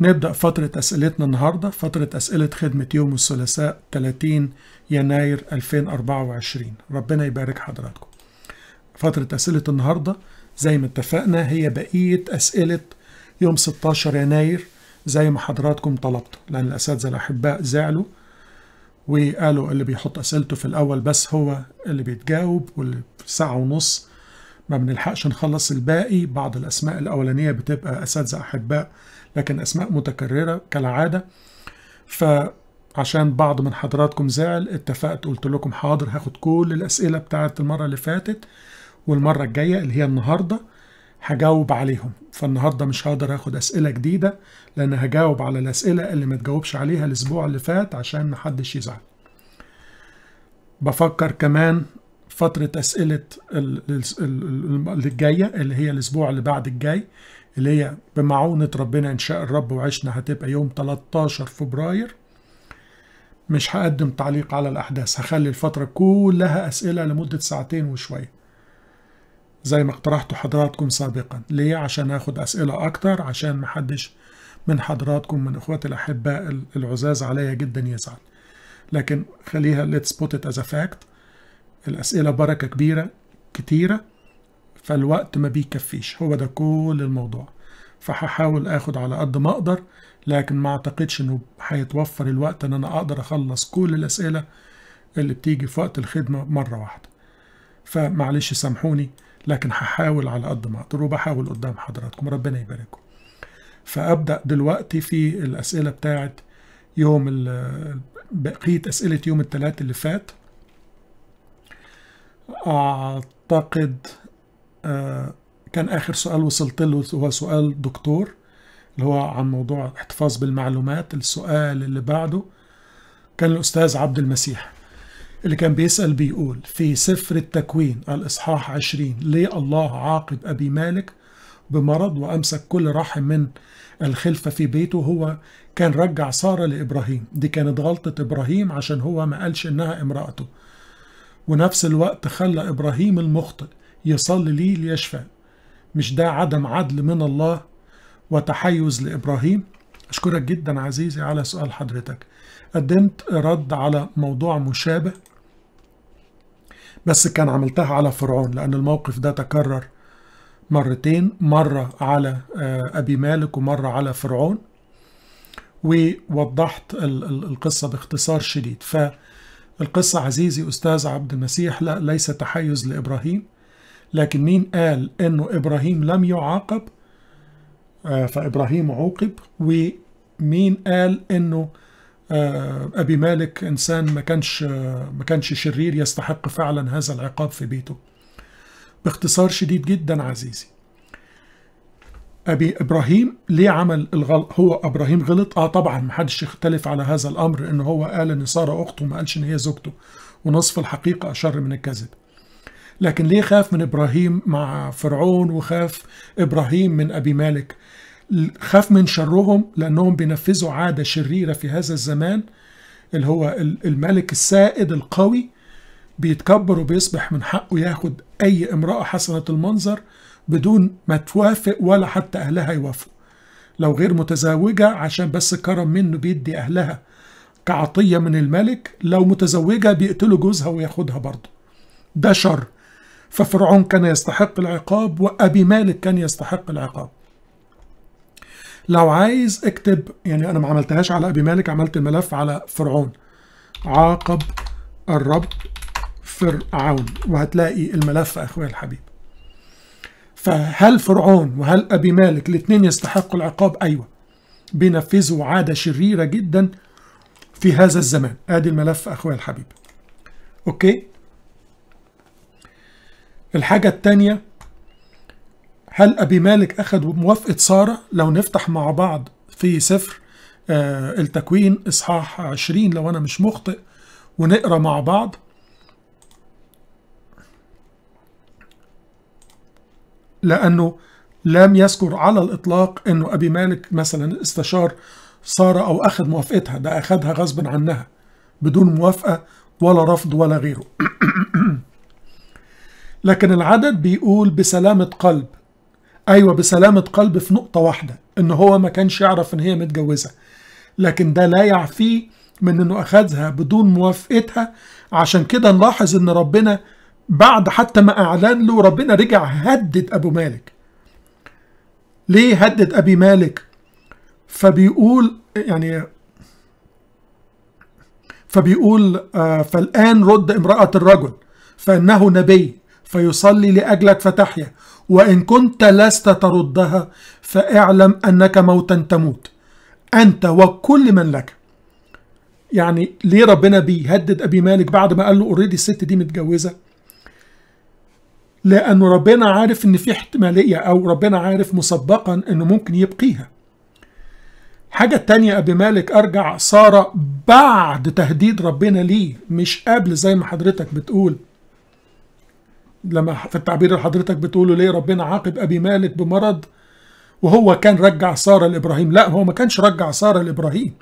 نبدأ فترة أسئلتنا النهاردة فترة أسئلة خدمة يوم الثلاثاء 30 يناير 2024 ربنا يبارك حضراتكم فترة أسئلة النهاردة زي ما اتفقنا هي بقية أسئلة يوم 16 يناير زي ما حضراتكم طلبتوا لأن الأساتذة الأحباء زعلوا وقالوا اللي بيحط أسئلته في الأول بس هو اللي بيتجاوب والساعة ونص ما بنلحقش نخلص الباقي بعض الأسماء الأولانية بتبقى أساتذة أحباء لكن أسماء متكررة كالعادة فعشان بعض من حضراتكم زعل اتفقت قلت لكم حاضر هاخد كل الأسئلة بتاعت المرة اللي فاتت والمرة الجاية اللي هي النهاردة هجاوب عليهم فالنهاردة مش هقدر اخد اسئلة جديدة لان هجاوب على الاسئلة اللي ما تجاوبش عليها الاسبوع اللي فات عشان محدش يزعل بفكر كمان فترة أسئلة اللي الجاية اللي هي الأسبوع اللي بعد الجاي اللي هي بمعونة ربنا إن شاء الرب وعشنا هتبقى يوم 13 فبراير مش هقدم تعليق على الأحداث هخلي الفترة كلها أسئلة لمدة ساعتين وشوية زي ما اقترحت حضراتكم سابقا ليه عشان اخد أسئلة أكتر عشان محدش من حضراتكم من إخواتي الأحباء العزاز عليا جدا يزعل لكن خليها let's put it as a fact الأسئلة بركة كبيرة كتيرة فالوقت ما بيكفيش هو ده كل الموضوع فهحاول اخد على قد ما اقدر لكن ما اعتقدش انه هيتوفر الوقت ان انا اقدر اخلص كل الاسئله اللي بتيجي في وقت الخدمه مره واحده فمعلش سامحوني لكن هحاول على قد ما اقدر وبحاول قدام حضراتكم ربنا يبارككم فابدا دلوقتي في الاسئله بتاعت يوم بقيه اسئله يوم الثلاث اللي فات أعتقد آه، كان آخر سؤال وصلت له هو سؤال دكتور اللي هو عن موضوع احتفاظ بالمعلومات السؤال اللي بعده كان الأستاذ عبد المسيح اللي كان بيسأل بيقول في سفر التكوين الإصحاح 20 ليه الله عاقب أبي مالك بمرض وأمسك كل رحم من الخلفة في بيته هو كان رجع سارة لإبراهيم دي كانت غلطة إبراهيم عشان هو ما قالش إنها امرأته ونفس الوقت خلى إبراهيم المخطئ يصلي ليه ليشفى مش ده عدم عدل من الله وتحيز لإبراهيم أشكرك جدا عزيزي على سؤال حضرتك قدمت رد على موضوع مشابه بس كان عملتها على فرعون لأن الموقف ده تكرر مرتين مرة على آه، أبي مالك ومرة على فرعون ووضحت القصة باختصار شديد ف القصة عزيزي أستاذ عبد المسيح لا ليس تحيز لإبراهيم لكن مين قال أنه إبراهيم لم يعاقب آه، فإبراهيم عوقب ومين قال أنه آه، أبي مالك إنسان ما كانش, آه، ما كانش شرير يستحق فعلا هذا العقاب في بيته باختصار شديد جدا عزيزي ابي ابراهيم ليه عمل الغلط هو ابراهيم غلط اه طبعا محدش يختلف على هذا الامر ان هو قال ان ساره اخته وما قالش ان هي زوجته ونصف الحقيقه اشر من الكذب لكن ليه خاف من ابراهيم مع فرعون وخاف ابراهيم من ابي مالك خاف من شرهم لانهم بينفذوا عاده شريره في هذا الزمان اللي هو الملك السائد القوي بيتكبر وبيصبح من حقه ياخد اي امراه حسنه المنظر بدون ما توافق ولا حتى أهلها يوافقوا لو غير متزوجة عشان بس كرم منه بيدي أهلها كعطية من الملك لو متزوجة بيقتلوا جوزها وياخدها برضه ده شر ففرعون كان يستحق العقاب وأبي مالك كان يستحق العقاب لو عايز اكتب يعني أنا ما عملتهاش على أبي مالك عملت الملف على فرعون عاقب الرب فرعون وهتلاقي الملف أخويا الحبيب فهل فرعون وهل أبي مالك الاثنين يستحقوا العقاب أيوة بينفذوا عادة شريرة جدا في هذا الزمان آدي الملف أخويا الحبيب أوكي الحاجة الثانية هل أبي مالك أخذ موافقة سارة لو نفتح مع بعض في سفر آه، التكوين إصحاح 20 لو أنا مش مخطئ ونقرأ مع بعض لأنه لم يذكر على الإطلاق أنه أبي مالك مثلا استشار سارة أو أخذ موافقتها ده أخذها غصب عنها بدون موافقة ولا رفض ولا غيره لكن العدد بيقول بسلامة قلب أيوة بسلامة قلب في نقطة واحدة إن هو ما كانش يعرف إن هي متجوزة لكن ده لا يعفيه من إنه أخذها بدون موافقتها عشان كده نلاحظ إن ربنا بعد حتى ما اعلن له ربنا رجع هدد ابو مالك ليه هدد ابي مالك فبيقول يعني فبيقول آه، فالان رد امراه الرجل فانه نبي فيصلي لاجلك فتحيا وان كنت لست تردها فاعلم انك موتا تموت انت وكل من لك يعني ليه ربنا بيهدد ابي مالك بعد ما قال له اوريدي الست دي متجوزه لأن ربنا عارف إن في احتمالية أو ربنا عارف مسبقا إنه ممكن يبقيها. حاجة تانية أبي مالك أرجع سارة بعد تهديد ربنا ليه مش قبل زي ما حضرتك بتقول لما في التعبير اللي حضرتك بتقوله ليه ربنا عاقب أبي مالك بمرض وهو كان رجع سارة لإبراهيم لا هو ما كانش رجع سارة لإبراهيم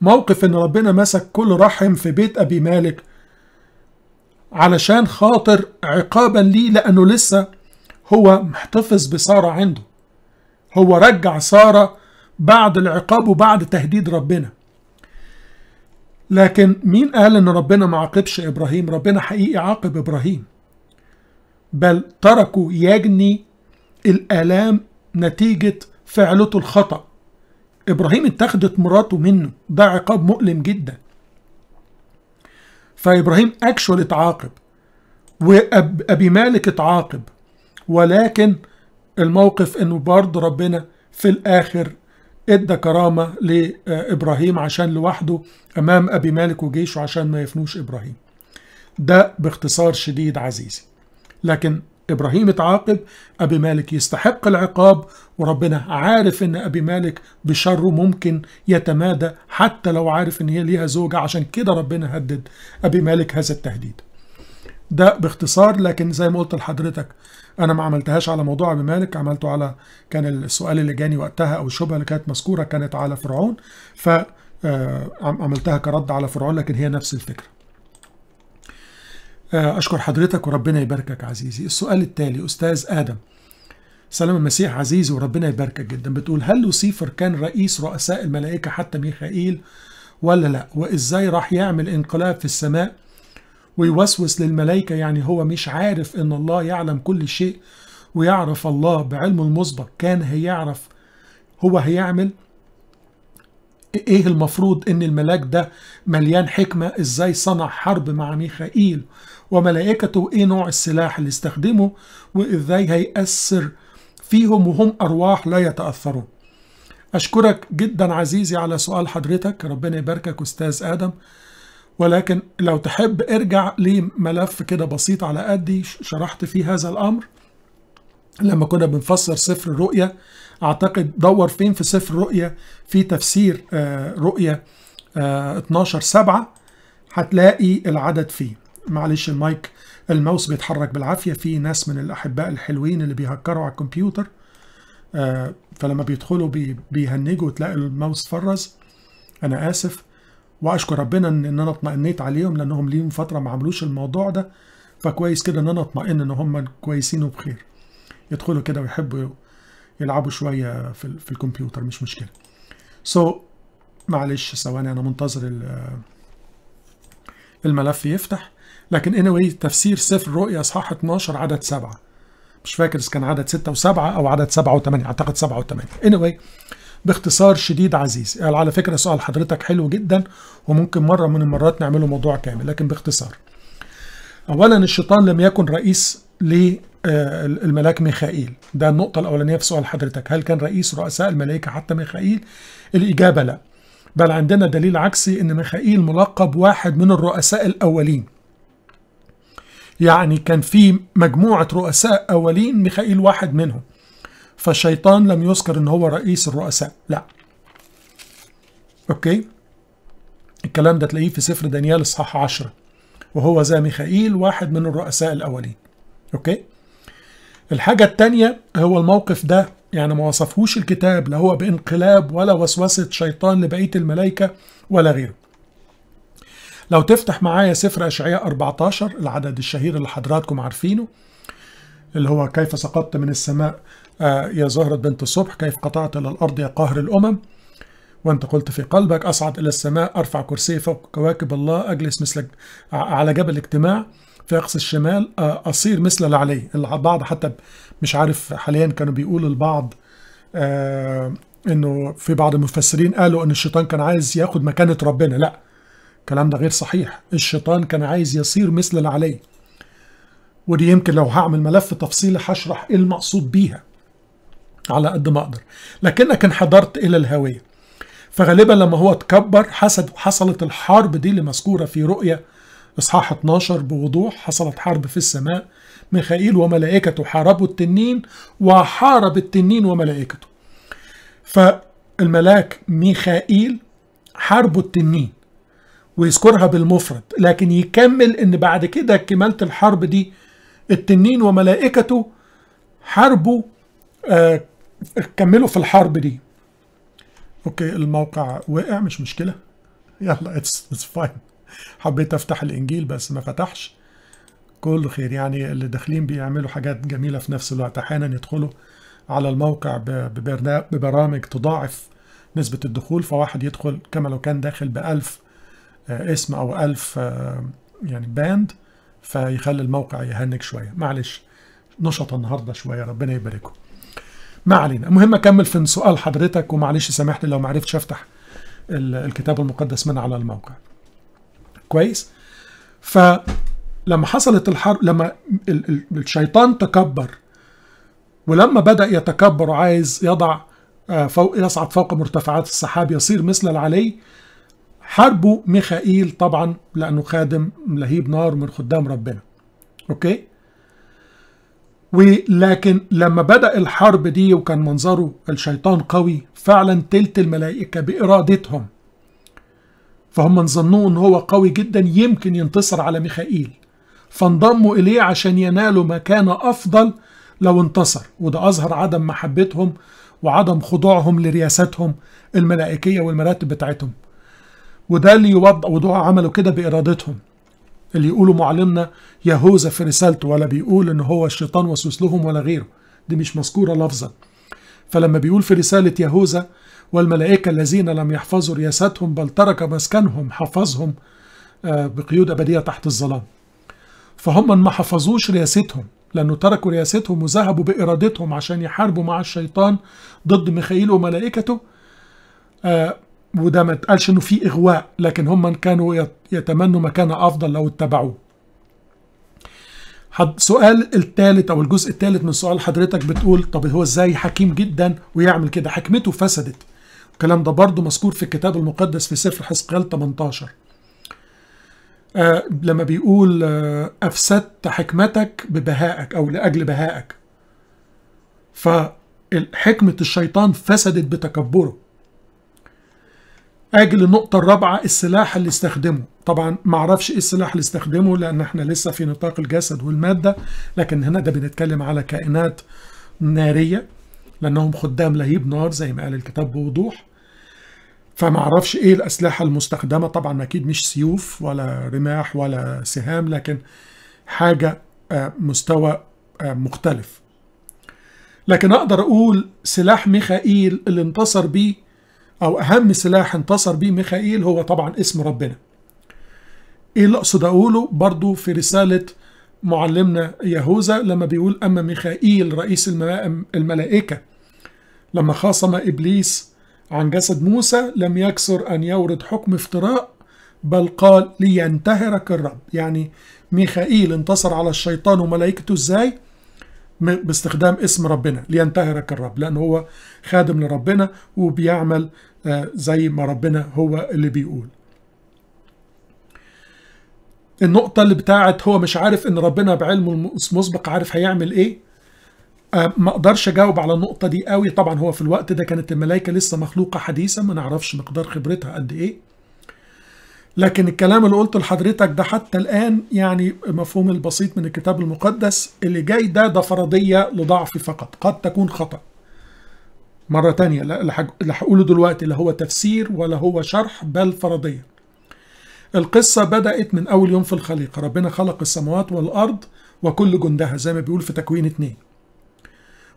موقف إن ربنا مسك كل رحم في بيت أبي مالك علشان خاطر عقابا ليه لأنه لسه هو محتفظ بسارة عنده هو رجع سارة بعد العقاب وبعد تهديد ربنا لكن مين قال ان ربنا ما عاقبش ابراهيم ربنا حقيقي عاقب ابراهيم بل تركوا يجني الالام نتيجه فعلته الخطا ابراهيم اتخذت مراته منه ده عقاب مؤلم جدا فابراهيم اكشوال اتعاقب وابي مالك اتعاقب ولكن الموقف انه برضه ربنا في الاخر ادى كرامه لابراهيم عشان لوحده امام ابي مالك وجيشه عشان ما يفنوش ابراهيم ده باختصار شديد عزيزي لكن إبراهيم اتعاقب أبي مالك يستحق العقاب وربنا عارف إن أبي مالك بشره ممكن يتمادى حتى لو عارف إن هي ليها زوجة عشان كده ربنا هدد أبي مالك هذا التهديد ده باختصار لكن زي ما قلت لحضرتك انا ما عملتهاش على موضوع ابي مالك عملته على كان السؤال اللي جاني وقتها او الشبهه اللي كانت مذكوره كانت على فرعون ف آه، عملتها كرد على فرعون لكن هي نفس الفكره آه، أشكر حضرتك وربنا يباركك عزيزي السؤال التالي أستاذ آدم سلام المسيح عزيزي وربنا يباركك جدا بتقول هل لوسيفر كان رئيس رؤساء الملائكة حتى ميخائيل ولا لا وإزاي راح يعمل انقلاب في السماء ويوسوس للملائكة يعني هو مش عارف إن الله يعلم كل شيء ويعرف الله بعلمه المسبق كان هيعرف هو هيعمل ايه المفروض ان الملاك ده مليان حكمة ازاي صنع حرب مع ميخائيل وملائكته ايه نوع السلاح اللي استخدمه وازاي هيأثر فيهم وهم ارواح لا يتأثرون اشكرك جدا عزيزي على سؤال حضرتك ربنا يباركك استاذ ادم ولكن لو تحب ارجع لي ملف كده بسيط على قدي شرحت فيه هذا الامر لما كنا بنفسر سفر الرؤيا اعتقد دور فين في سفر الرؤيا في تفسير آه، رؤيا 12 آه، 7 هتلاقي العدد فيه معلش المايك الماوس بيتحرك بالعافيه في ناس من الاحباء الحلوين اللي بيهكروا على الكمبيوتر آه فلما بيدخلوا بي بيهنجوا تلاقي الماوس فرز انا اسف واشكر ربنا ان انا اطمئنيت عليهم لانهم ليهم فتره ما عملوش الموضوع ده فكويس كده ان انا اطمئن ان هم كويسين وبخير يدخلوا كده ويحبوا يلعبوا شويه في, في الكمبيوتر مش مشكله سو so, معلش ثواني انا منتظر الملف يفتح لكن anyway تفسير سفر رؤيا اصحاح 12 عدد 7 مش فاكر اذا كان عدد 6 و7 او عدد 7 و8 اعتقد 7 و8 anyway باختصار شديد عزيز قال على فكره سؤال حضرتك حلو جدا وممكن مره من المرات نعمله موضوع كامل لكن باختصار اولا الشيطان لم يكن رئيس للملاك آه، ميخائيل ده النقطه الاولانيه في سؤال حضرتك هل كان رئيس رؤساء الملائكه حتى ميخائيل الاجابه لا بل عندنا دليل عكسي ان ميخائيل ملقب واحد من الرؤساء الاولين يعني كان في مجموعة رؤساء أولين ميخائيل واحد منهم فالشيطان لم يذكر ان هو رئيس الرؤساء لا اوكي الكلام ده تلاقيه في سفر دانيال اصحاح 10 وهو زي ميخائيل واحد من الرؤساء الاولين اوكي الحاجة التانية هو الموقف ده يعني ما وصفهوش الكتاب لا هو بانقلاب ولا وسوسة شيطان لبقية الملائكة ولا غيره لو تفتح معايا سفر اشعياء 14 العدد الشهير اللي حضراتكم عارفينه اللي هو كيف سقطت من السماء آه، يا زهرة بنت الصبح كيف قطعت إلى الأرض يا قاهر الأمم وأنت قلت في قلبك أصعد إلى السماء أرفع كرسي فوق كواكب الله أجلس مثل على جبل الاجتماع في أقصى الشمال آه، أصير مثل العلي البعض حتى مش عارف حاليا كانوا بيقولوا البعض آه، إنه في بعض المفسرين قالوا إن الشيطان كان عايز ياخد مكانة ربنا لأ الكلام ده غير صحيح الشيطان كان عايز يصير مثل العلي ودي يمكن لو هعمل ملف تفصيلي هشرح ايه المقصود بيها على قد ما اقدر لكنك انحدرت الى الهويه فغالبا لما هو اتكبر حسد حصلت الحرب دي اللي مذكوره في رؤيا اصحاح 12 بوضوح حصلت حرب في السماء ميخائيل وملائكته حاربوا التنين وحارب التنين وملائكته فالملاك ميخائيل حاربوا التنين ويذكرها بالمفرد لكن يكمل ان بعد كده كمالة الحرب دي التنين وملائكته حاربوا آه كملوا في الحرب دي اوكي الموقع وقع مش مشكله يلا اتس اتس فاين حبيت افتح الانجيل بس ما فتحش كل خير يعني اللي داخلين بيعملوا حاجات جميله في نفس الوقت احيانا يدخلوا على الموقع ببرامج تضاعف نسبه الدخول فواحد يدخل كما لو كان داخل ب 1000 آه، اسم او الف آه، يعني باند فيخلي الموقع يهنج شويه معلش نشط النهارده شويه ربنا يبارككم ما علينا المهم اكمل في سؤال حضرتك ومعلش سامحني لو ما عرفتش افتح الكتاب المقدس من على الموقع كويس فلما حصلت الحرب لما الشيطان تكبر ولما بدا يتكبر عايز يضع آه، فوق يصعد فوق مرتفعات السحاب يصير مثل العلي حاربوا ميخائيل طبعا لأنه خادم لهيب نار من خدام ربنا أوكي ولكن لما بدأ الحرب دي وكان منظره الشيطان قوي فعلا تلت الملائكة بإرادتهم فهم ظنوا ظنوه ان هو قوي جدا يمكن ينتصر على ميخائيل فانضموا اليه عشان ينالوا مكانه افضل لو انتصر وده اظهر عدم محبتهم وعدم خضوعهم لرياستهم الملائكيه والمراتب بتاعتهم وده اللي يوضح ودول عملوا كده بإرادتهم اللي يقولوا معلمنا يهوذا في رسالته ولا بيقول ان هو الشيطان وسوس لهم ولا غيره دي مش مذكورة لفظا فلما بيقول في رسالة يهوذا والملائكة الذين لم يحفظوا رياستهم بل ترك مسكنهم حفظهم آه، بقيود أبدية تحت الظلام فهم ما حفظوش رياستهم لأنه تركوا رياستهم وذهبوا بإرادتهم عشان يحاربوا مع الشيطان ضد ميخائيل وملائكته آه، وده ما اتقالش انه في اغواء لكن هم كانوا يتمنوا مكانه افضل لو اتبعوه سؤال الثالث او الجزء الثالث من سؤال حضرتك بتقول طب هو ازاي حكيم جدا ويعمل كده حكمته فسدت الكلام ده برضه مذكور في الكتاب المقدس في سفر حسقيال 18 آه لما بيقول آه افسدت حكمتك ببهائك او لاجل بهائك فحكمه الشيطان فسدت بتكبره اجل النقطة الرابعة السلاح اللي استخدمه طبعا معرفش ايه السلاح اللي استخدمه لان احنا لسه في نطاق الجسد والمادة لكن هنا ده بنتكلم على كائنات نارية لانهم خدام لهيب نار زي ما قال الكتاب بوضوح فمعرفش ايه الاسلحة المستخدمة طبعا اكيد مش سيوف ولا رماح ولا سهام لكن حاجة آه، مستوى آه، مختلف لكن اقدر اقول سلاح ميخائيل اللي انتصر بيه أو أهم سلاح انتصر به ميخائيل هو طبعا اسم ربنا إيه اللي أقصد أقوله برضو في رسالة معلمنا يهوذا لما بيقول أما ميخائيل رئيس الملائكة لما خاصم إبليس عن جسد موسى لم يكسر أن يورد حكم افتراء بل قال لينتهرك الرب يعني ميخائيل انتصر على الشيطان وملائكته ازاي باستخدام اسم ربنا لينتهرك الرب لأنه هو خادم لربنا وبيعمل آه، زي ما ربنا هو اللي بيقول النقطة اللي بتاعت هو مش عارف ان ربنا بعلمه المسبق عارف هيعمل ايه آه، ما اقدرش اجاوب على النقطة دي قوي طبعا هو في الوقت ده كانت الملائكة لسه مخلوقة حديثة ما نعرفش مقدار خبرتها قد ايه لكن الكلام اللي قلته لحضرتك ده حتى الآن يعني مفهوم البسيط من الكتاب المقدس اللي جاي ده ده فرضية لضعف فقط قد تكون خطأ مرة تانية اللي هقوله دلوقتي لا هو تفسير ولا هو شرح بل فرضية القصة بدأت من أول يوم في الخليقة ربنا خلق السماوات والأرض وكل جندها زي ما بيقول في تكوين اتنين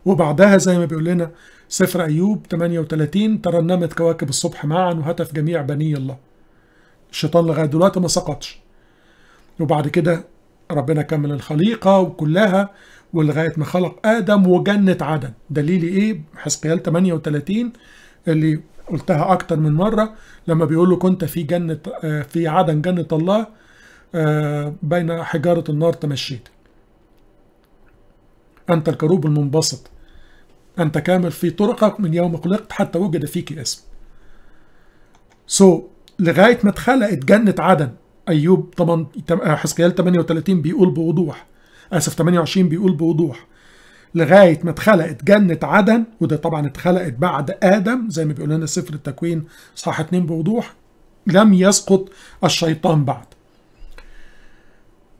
وبعدها زي ما بيقول لنا سفر أيوب 38 ترنمت كواكب الصبح معا وهتف جميع بني الله الشيطان لغايه دلوقتي ما سقطش وبعد كده ربنا كمل الخليقه وكلها ولغايه ما خلق ادم وجنت عدن دليلي ايه حزقيال 38 اللي قلتها اكتر من مره لما بيقول له كنت في جنه آه، في عدن جنه الله آه، بين حجاره النار تمشيت انت الكروب المنبسط انت كامل في طرقك من يوم خلقت حتى وجد فيك اسم سو so, لغاية ما اتخلقت جنة عدن أيوب طبعاً حزقيال 38 بيقول بوضوح آسف 28 بيقول بوضوح لغاية ما اتخلقت جنة عدن وده طبعا اتخلقت بعد آدم زي ما بيقول لنا سفر التكوين صح 2 بوضوح لم يسقط الشيطان بعد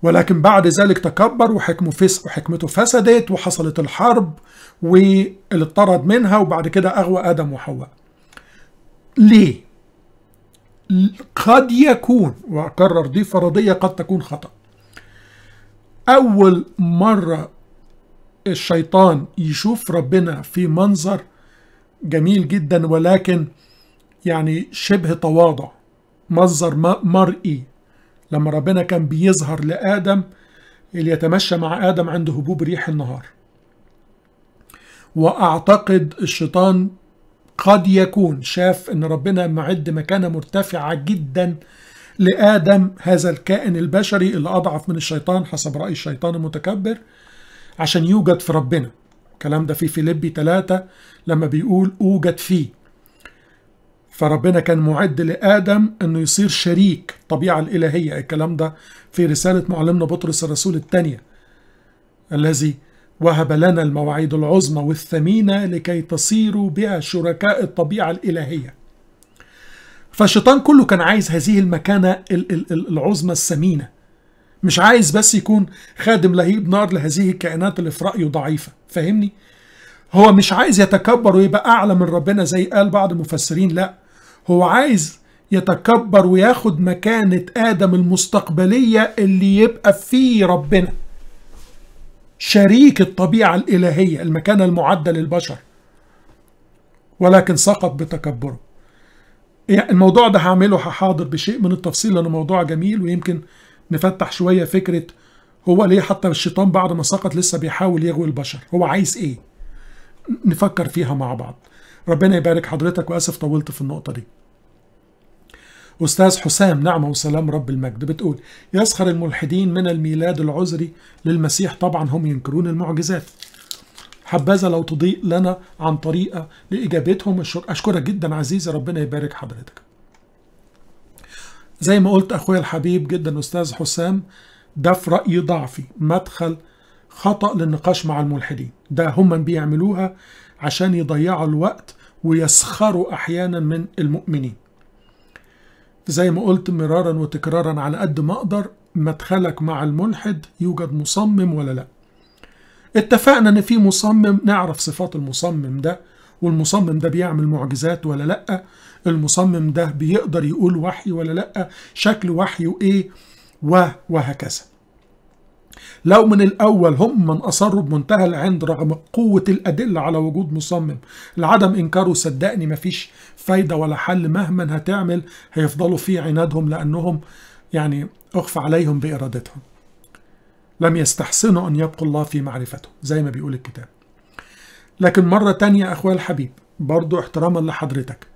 ولكن بعد ذلك تكبر وحكمه فس وحكمته فسدت وحصلت الحرب واللي اتطرد منها وبعد كده أغوى آدم وحواء ليه؟ قد يكون وأكرر دي فرضية قد تكون خطأ أول مرة الشيطان يشوف ربنا في منظر جميل جدا ولكن يعني شبه تواضع منظر مرئي لما ربنا كان بيظهر لآدم اللي يتمشى مع آدم عند هبوب ريح النهار وأعتقد الشيطان قد يكون شاف ان ربنا معد مكانه مرتفعه جدا لادم هذا الكائن البشري اللي اضعف من الشيطان حسب راي الشيطان المتكبر عشان يوجد في ربنا الكلام ده في فيليبي ثلاثة لما بيقول اوجد فيه فربنا كان معد لادم انه يصير شريك الطبيعه الالهيه الكلام ده في رساله معلمنا بطرس الرسول الثانيه الذي وهب لنا المواعيد العظمى والثمينة لكي تصيروا بها شركاء الطبيعة الإلهية فالشيطان كله كان عايز هذه المكانة العظمى الثمينة مش عايز بس يكون خادم لهيب نار لهذه الكائنات اللي في رأيه ضعيفة فاهمني؟ هو مش عايز يتكبر ويبقى أعلى من ربنا زي قال بعض المفسرين لا هو عايز يتكبر وياخد مكانة آدم المستقبلية اللي يبقى فيه ربنا شريك الطبيعة الإلهية المكانة المعدة للبشر ولكن سقط بتكبره يعني الموضوع ده هعمله حاضر بشيء من التفصيل لأنه موضوع جميل ويمكن نفتح شوية فكرة هو ليه حتى الشيطان بعد ما سقط لسه بيحاول يغوي البشر هو عايز ايه نفكر فيها مع بعض ربنا يبارك حضرتك واسف طولت في النقطه دي أستاذ حسام نعمة وسلام رب المجد بتقول يسخر الملحدين من الميلاد العذري للمسيح طبعا هم ينكرون المعجزات حبذا لو تضيء لنا عن طريقة لإجابتهم أشكرك جدا عزيزي ربنا يبارك حضرتك زي ما قلت أخويا الحبيب جدا أستاذ حسام ده في رأيي ضعفي مدخل خطأ للنقاش مع الملحدين ده هم بيعملوها عشان يضيعوا الوقت ويسخروا أحيانا من المؤمنين زي ما قلت مرارا وتكرارا على قد ما اقدر مدخلك مع الملحد يوجد مصمم ولا لا اتفقنا ان في مصمم نعرف صفات المصمم ده والمصمم ده بيعمل معجزات ولا لا المصمم ده بيقدر يقول وحي ولا لا شكل وحيه ايه وهكذا لو من الأول هم من أصروا بمنتهى العند رغم قوة الأدلة على وجود مصمم لعدم إنكاره صدقني مفيش فايدة ولا حل مهما هتعمل هيفضلوا في عنادهم لأنهم يعني أخفى عليهم بإرادتهم لم يستحسنوا أن يبقوا الله في معرفته زي ما بيقول الكتاب لكن مرة تانية أخويا الحبيب برضو احتراما لحضرتك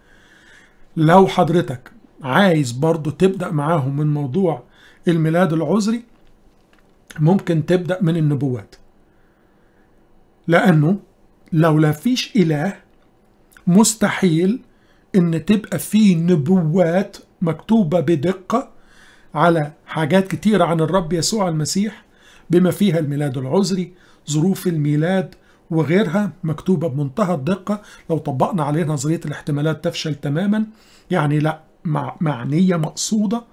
لو حضرتك عايز برضو تبدأ معاهم من موضوع الميلاد العذري ممكن تبدأ من النبوات لأنه لو لا فيش إله مستحيل إن تبقى في نبوات مكتوبة بدقة على حاجات كتيرة عن الرب يسوع المسيح بما فيها الميلاد العذري ظروف الميلاد وغيرها مكتوبة بمنتهى الدقة لو طبقنا عليه نظرية الاحتمالات تفشل تماما يعني لا معنية مقصودة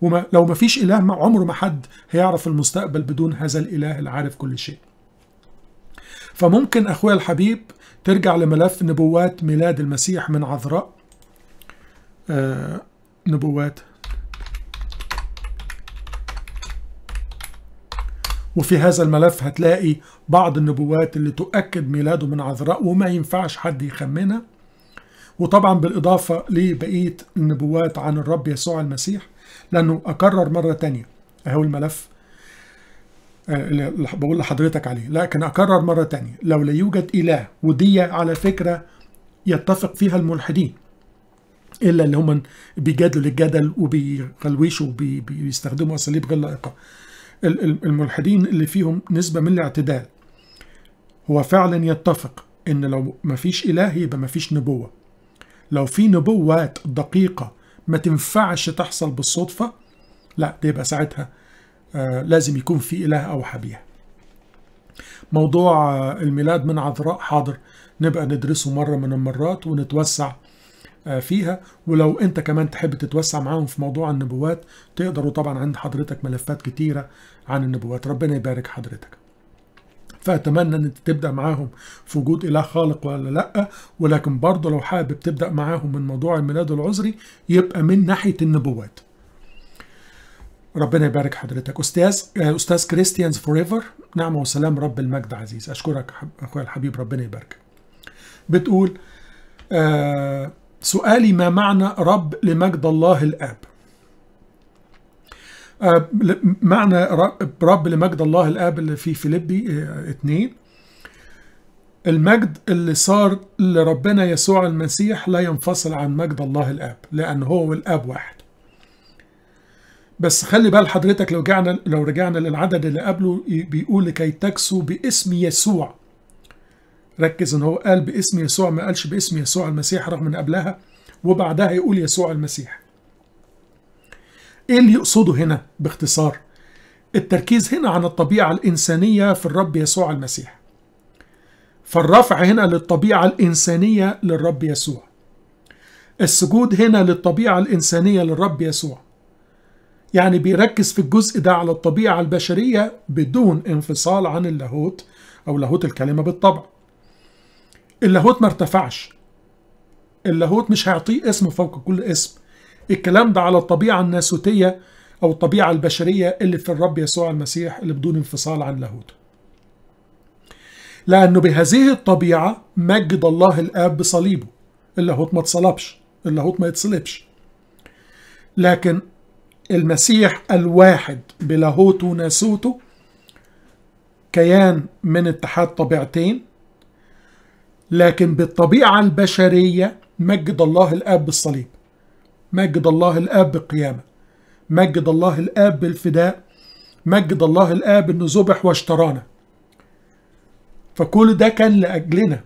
وما لو ما فيش إله ما عمره ما حد هيعرف المستقبل بدون هذا الإله العارف كل شيء فممكن أخويا الحبيب ترجع لملف نبوات ميلاد المسيح من عذراء آه، نبوات وفي هذا الملف هتلاقي بعض النبوات اللي تؤكد ميلاده من عذراء وما ينفعش حد يخمنها وطبعا بالإضافة لبقية النبوات عن الرب يسوع المسيح لانه اكرر مره تانية اهو الملف آه، اللي بقول لحضرتك عليه لكن اكرر مره تانية لو لا يوجد اله ودي على فكره يتفق فيها الملحدين الا اللي هم بيجادلوا للجدل وبيغلوشوا وبيستخدموا اساليب غير لائقه الملحدين اللي فيهم نسبه من الاعتدال هو فعلا يتفق ان لو ما فيش اله يبقى ما فيش نبوه لو في نبوات دقيقه ما تنفعش تحصل بالصدفة لا يبقى ساعتها آه، لازم يكون في إله أوحى بيها موضوع آه، الميلاد من عذراء حاضر نبقى ندرسه مرة من المرات ونتوسع آه، فيها ولو انت كمان تحب تتوسع معاهم في موضوع النبوات تقدروا طبعا عند حضرتك ملفات كتيرة عن النبوات ربنا يبارك حضرتك فأتمنى أن أنت تبدأ معاهم في وجود إله خالق ولا لأ ولكن برضه لو حابب تبدأ معاهم من موضوع الميلاد العذري يبقى من ناحية النبوات ربنا يبارك حضرتك استاذ آه، استاذ كريستيانز فور ايفر نعمه وسلام رب المجد عزيز اشكرك اخويا الحبيب ربنا يبارك بتقول آه سؤالي ما معنى رب لمجد الله الاب معنى رب لمجد الله الاب اللي في فيليبي اثنين آه، المجد اللي صار لربنا يسوع المسيح لا ينفصل عن مجد الله الاب لان هو والاب واحد بس خلي بال حضرتك لو رجعنا لو رجعنا للعدد اللي قبله بيقول لكي تكسو باسم يسوع ركز ان هو قال باسم يسوع ما قالش باسم يسوع المسيح رغم ان قبلها وبعدها يقول يسوع المسيح ايه اللي يقصده هنا باختصار التركيز هنا عن الطبيعة الإنسانية في الرب يسوع المسيح فالرفع هنا للطبيعة الإنسانية للرب يسوع السجود هنا للطبيعة الإنسانية للرب يسوع يعني بيركز في الجزء ده على الطبيعة البشرية بدون انفصال عن اللاهوت أو لاهوت الكلمة بالطبع اللاهوت ما ارتفعش اللاهوت مش هيعطيه اسم فوق كل اسم الكلام ده على الطبيعة الناسوتية أو الطبيعة البشرية اللي في الرب يسوع المسيح اللي بدون انفصال عن لاهوته لأنه بهذه الطبيعة مجد الله الآب بصليبه اللاهوت ما اتصلبش اللاهوت ما يتصلبش لكن المسيح الواحد بلاهوته وناسوته كيان من اتحاد طبيعتين لكن بالطبيعة البشرية مجد الله الآب بالصليب مجد الله الآب بالقيامة مجد الله الآب بالفداء مجد الله الآب أنه ذبح واشترانا فكل ده كان لأجلنا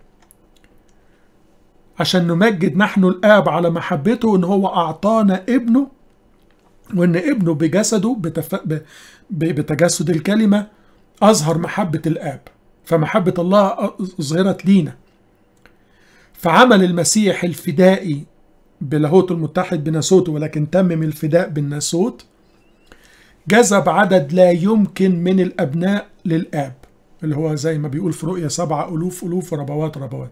عشان نمجد نحن الآب على محبته أن هو أعطانا ابنه وأن ابنه بجسده بتف... ب... بتجسد الكلمة أظهر محبة الآب فمحبة الله أظهرت لينا فعمل المسيح الفدائي بلاهوت المتحد بناسوت ولكن تمم الفداء بالناسوت جذب عدد لا يمكن من الأبناء للآب اللي هو زي ما بيقول في رؤية سبعة ألوف ألوف وربوات ربوات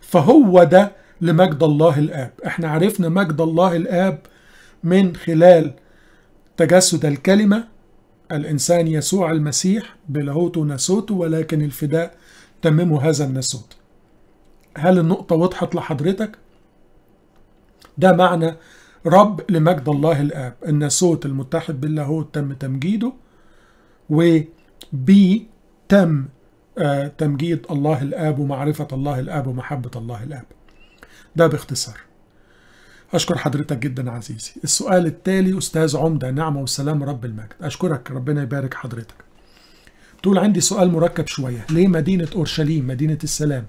فهو ده لمجد الله الآب احنا عرفنا مجد الله الآب من خلال تجسد الكلمة الإنسان يسوع المسيح بلاهوته ناسوته ولكن الفداء تمموا هذا الناسوت هل النقطة وضحت لحضرتك؟ ده معنى رب لمجد الله الآب إن صوت المتحد باللاهوت تم تمجيده وبي تم آه، تمجيد الله الآب ومعرفة الله الآب ومحبة الله الآب ده باختصار أشكر حضرتك جدا عزيزي السؤال التالي أستاذ عمدة نعمة وسلام رب المجد أشكرك ربنا يبارك حضرتك تقول عندي سؤال مركب شوية ليه مدينة أورشليم مدينة السلام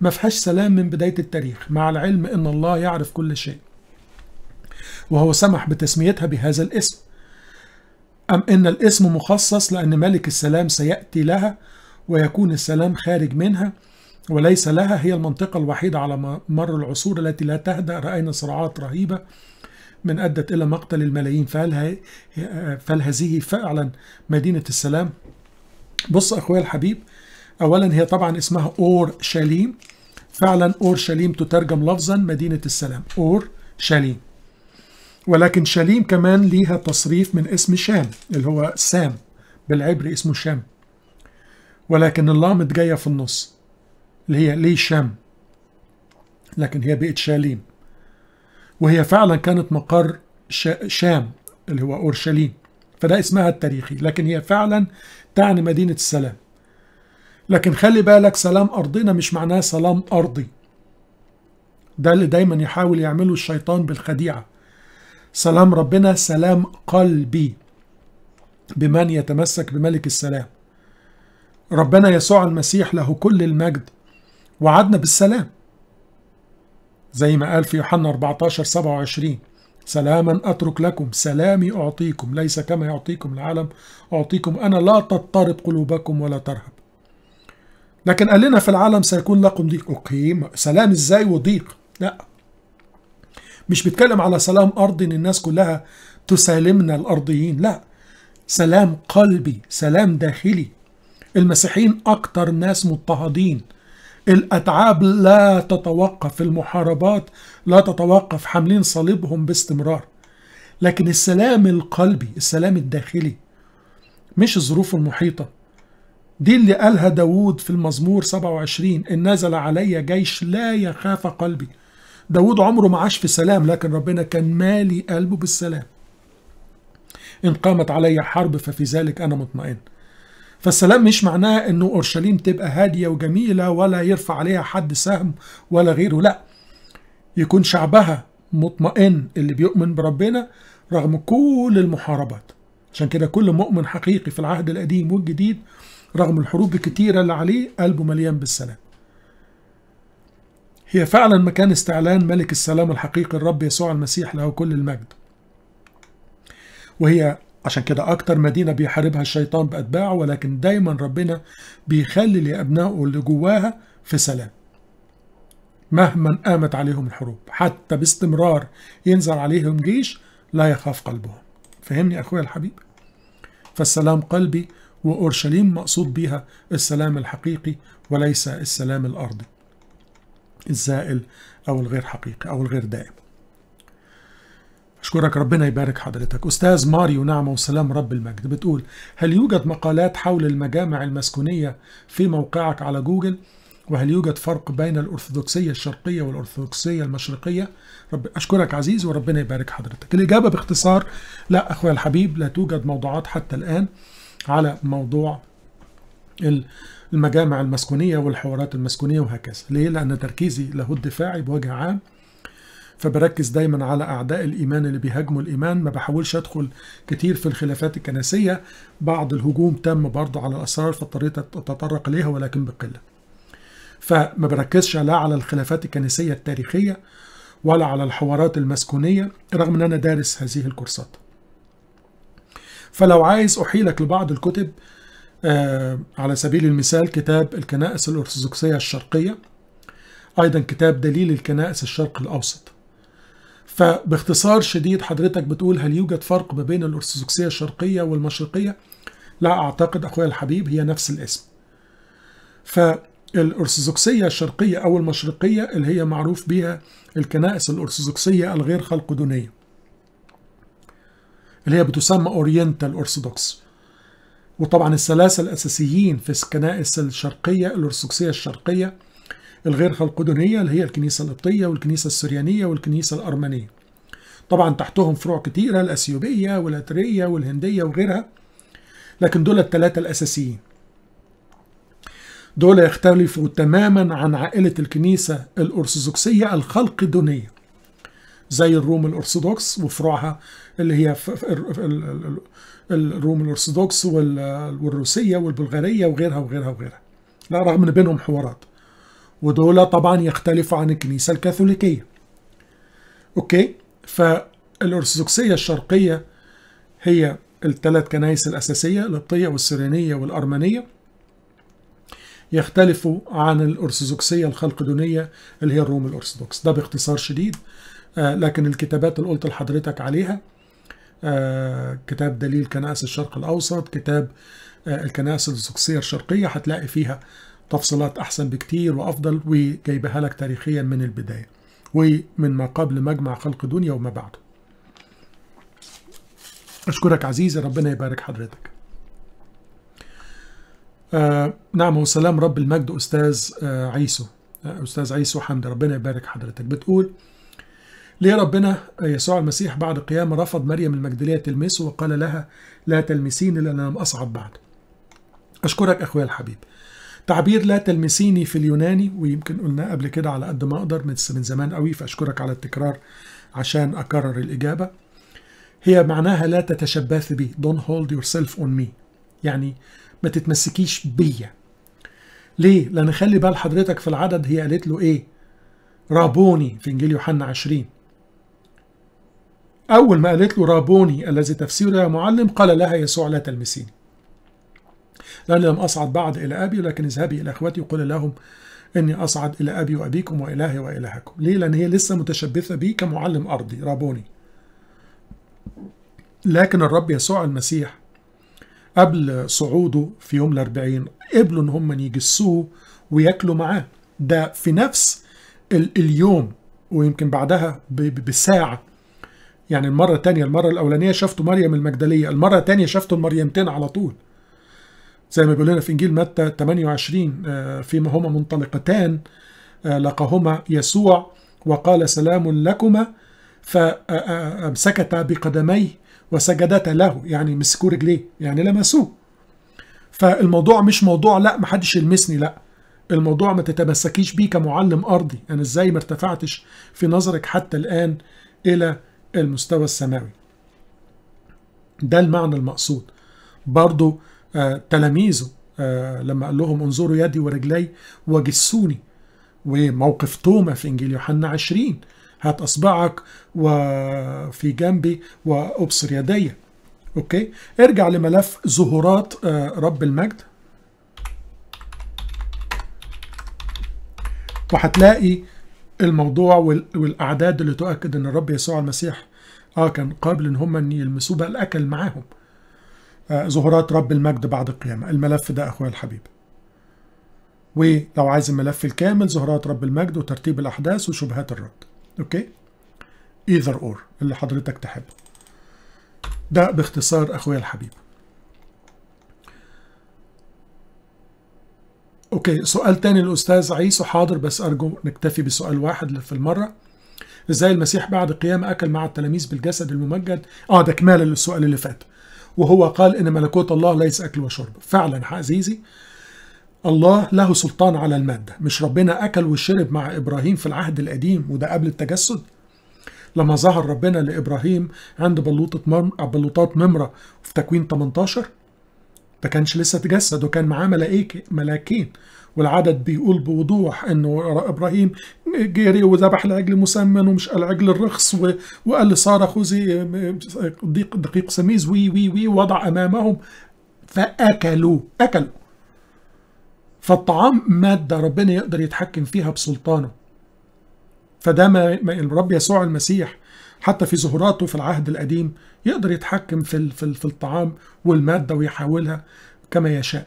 ما فيهاش سلام من بداية التاريخ مع العلم أن الله يعرف كل شيء وهو سمح بتسميتها بهذا الاسم أم أن الاسم مخصص لأن ملك السلام سيأتي لها ويكون السلام خارج منها وليس لها هي المنطقة الوحيدة على مر العصور التي لا تهدأ رأينا صراعات رهيبة من أدت إلى مقتل الملايين فهل, فهل هذه فعلا مدينة السلام بص أخويا الحبيب أولا هي طبعا اسمها اور شاليم فعلا اور شاليم تترجم لفظا مدينة السلام اور شاليم ولكن شليم كمان ليها تصريف من اسم شام اللي هو سام بالعبري اسمه شام ولكن اللام جاية في النص اللي هي ليه شام لكن هي بقت شاليم وهي فعلا كانت مقر شام اللي هو أورشليم فده اسمها التاريخي لكن هي فعلا تعني مدينة السلام لكن خلي بالك سلام أرضنا مش معناه سلام أرضي ده اللي دايما يحاول يعمله الشيطان بالخديعة سلام ربنا سلام قلبي بمن يتمسك بملك السلام ربنا يسوع المسيح له كل المجد وعدنا بالسلام زي ما قال في يوحنا 14 27 سلاما أترك لكم سلامي أعطيكم ليس كما يعطيكم العالم أعطيكم أنا لا تضطرب قلوبكم ولا ترهب لكن قال لنا في العالم سيكون لكم ضيق اوكي سلام ازاي وضيق لا مش بيتكلم على سلام ارضي ان الناس كلها تسالمنا الارضيين لا سلام قلبي سلام داخلي المسيحيين اكتر ناس مضطهدين الاتعاب لا تتوقف المحاربات لا تتوقف حاملين صليبهم باستمرار لكن السلام القلبي السلام الداخلي مش الظروف المحيطه دي اللي قالها داوود في المزمور 27 إن نزل علي جيش لا يخاف قلبي داوود عمره ما عاش في سلام لكن ربنا كان مالي قلبه بالسلام إن قامت علي حرب ففي ذلك أنا مطمئن فالسلام مش معناه أنه أورشليم تبقى هادية وجميلة ولا يرفع عليها حد سهم ولا غيره لا يكون شعبها مطمئن اللي بيؤمن بربنا رغم كل المحاربات عشان كده كل مؤمن حقيقي في العهد القديم والجديد رغم الحروب الكتيرة اللي عليه قلبه مليان بالسلام هي فعلا مكان استعلان ملك السلام الحقيقي الرب يسوع المسيح له كل المجد وهي عشان كده أكتر مدينة بيحاربها الشيطان بأتباعه ولكن دايما ربنا بيخلي لأبنائه اللي جواها في سلام مهما قامت عليهم الحروب حتى باستمرار ينزل عليهم جيش لا يخاف قلبهم فهمني أخويا الحبيب فالسلام قلبي وأورشليم مقصود بها السلام الحقيقي وليس السلام الأرضي الزائل أو الغير حقيقي أو الغير دائم أشكرك ربنا يبارك حضرتك أستاذ ماريو نعمة وسلام رب المجد بتقول هل يوجد مقالات حول المجامع المسكونية في موقعك على جوجل؟ وهل يوجد فرق بين الأرثوذكسية الشرقية والأرثوذكسية المشرقية رب أشكرك عزيز وربنا يبارك حضرتك الإجابة باختصار لا أخويا الحبيب لا توجد موضوعات حتى الآن على موضوع المجامع المسكونية والحوارات المسكونية وهكذا ليه؟ لأن تركيزي له الدفاعي بوجه عام فبركز دايما على أعداء الإيمان اللي بيهاجموا الإيمان ما بحاولش أدخل كتير في الخلافات الكنسية بعض الهجوم تم برضه على الأسرار فاضطريت أتطرق إليها ولكن بقلة فما بركزش لا على الخلافات الكنسية التاريخية ولا على الحوارات المسكونية رغم أن أنا دارس هذه الكورسات فلو عايز أحيلك لبعض الكتب آه، على سبيل المثال كتاب الكنائس الأرثوذكسية الشرقية أيضا كتاب دليل الكنائس الشرق الأوسط فباختصار شديد حضرتك بتقول هل يوجد فرق ما بين الأرثوذكسية الشرقية والمشرقية؟ لا أعتقد أخويا الحبيب هي نفس الاسم فالأرثوذكسية الشرقية أو المشرقية اللي هي معروف بها الكنائس الأرثوذكسية الغير خلقدونية اللي هي بتسمى اورينتال اورثودوكس وطبعا الثلاثه الاساسيين في الكنائس الشرقيه الارثوذكسيه الشرقيه الغير خلقدونيه اللي هي الكنيسه القبطيه والكنيسه السريانيه والكنيسه الارمنيه طبعا تحتهم فروع كتيره الاثيوبيه والاتريه والهنديه وغيرها لكن دول الثلاثه الاساسيين دول يختلفوا تماما عن عائله الكنيسه الارثوذكسيه الخلقدونيه زي الروم الأرثوذكس وفروعها اللي هي الروم الأرثوذكس والروسية والبلغارية وغيرها وغيرها وغيرها لا رغم ان بينهم حوارات ودول طبعا يختلفوا عن الكنيسة الكاثوليكية اوكي فالأرثوذكسية الشرقية هي الثلاث كنائس الأساسية القبطية والسريانية والأرمنية يختلفوا عن الأرثوذكسية الخلقدونية اللي هي الروم الأرثوذكس ده باختصار شديد آه، لكن الكتابات اللي قلت لحضرتك عليها آه، كتاب دليل كنائس الشرق الأوسط كتاب آه، الكنائس الأرثوذكسية الشرقية هتلاقي فيها تفصيلات أحسن بكتير وأفضل وجايبها لك تاريخيا من البداية ومن ما قبل مجمع خلق دنيا وما بعده أشكرك عزيزي ربنا يبارك حضرتك آه نعم وسلام رب المجد أستاذ آه عيسو آه أستاذ عيسو حمد ربنا يبارك حضرتك بتقول ليه ربنا يسوع المسيح بعد قيامه رفض مريم المجدلية تلمسه وقال لها لا تلمسيني لأن أنا أصعد بعد أشكرك أخويا الحبيب تعبير لا تلمسيني في اليوناني ويمكن قلناه قبل كده على قد ما أقدر من زمان قوي فأشكرك على التكرار عشان أكرر الإجابة هي معناها لا تتشبث بي don't hold yourself on me يعني ما تتمسكيش بيا ليه؟ لأن خلي بال حضرتك في العدد هي قالت له إيه؟ رابوني في إنجيل يوحنا 20 أول ما قالت له رابوني الذي تفسيره يا معلم قال لها يسوع لا تلمسيني لأني لم أصعد بعد إلى أبي ولكن اذهبي إلى إخوتي وقل لهم إني أصعد إلى أبي وأبيكم وإلهي وإلهكم ليه؟ لأن هي لسه متشبثة بيه كمعلم أرضي رابوني لكن الرب يسوع المسيح قبل صعوده في يوم الأربعين قبلوا إن هم يجسوه وياكلوا معاه ده في نفس اليوم ويمكن بعدها بساعة يعني المرة التانية المرة الأولانية شافته مريم المجدلية المرة التانية شافته المريمتين على طول زي ما بيقول لنا في إنجيل متى 28 آه، فيما هما منطلقتان آه، لقهما يسوع وقال سلام لكما فأمسكتا آه، بقدميه وسجدتا له يعني مسكوا رجليه يعني لمسوه فالموضوع مش موضوع لا محدش يلمسني لا الموضوع ما تتمسكيش بيه كمعلم أرضي أنا يعني إزاي ما ارتفعتش في نظرك حتى الآن إلى المستوى السماوي ده المعنى المقصود برضو آه، تلاميذه آه، لما قال لهم انظروا يدي ورجلي وجسوني وموقف توما في انجيل يوحنا 20 هات اصبعك وفي جنبي وابصر يدي اوكي ارجع لملف ظهورات آه، رب المجد وهتلاقي الموضوع والاعداد اللي تؤكد ان الرب يسوع المسيح اه كان قابل ان هم ان يلمسوه بقى الاكل معاهم آه ظهورات رب المجد بعد القيامه الملف ده اخويا الحبيب ولو عايز الملف الكامل ظهورات رب المجد وترتيب الاحداث وشبهات الرد اوكي ايذر اور اللي حضرتك تحبه ده باختصار اخويا الحبيب اوكي سؤال تاني للاستاذ عيسو حاضر بس ارجو نكتفي بسؤال واحد في المره ازاي المسيح بعد قيامه اكل مع التلاميذ بالجسد الممجد اه ده كمال للسؤال اللي فات وهو قال ان ملكوت الله ليس اكل وشرب فعلا عزيزي الله له سلطان على الماده مش ربنا اكل وشرب مع ابراهيم في العهد القديم وده قبل التجسد لما ظهر ربنا لابراهيم عند بلوطه بلوطات ممره في تكوين 18 ما كانش لسه تجسد وكان معاه ملائكه ملاكين والعدد بيقول بوضوح انه ابراهيم جري وذبح العجل مسمن ومش العجل الرخص وقال لساره خذي دقيق, دقيق سميز وي وي وي وضع امامهم فاكلوا اكلوا فالطعام ماده ربنا يقدر يتحكم فيها بسلطانه فده ما الرب يسوع المسيح حتى في ظهوراته في العهد القديم يقدر يتحكم في في الطعام والماده ويحاولها كما يشاء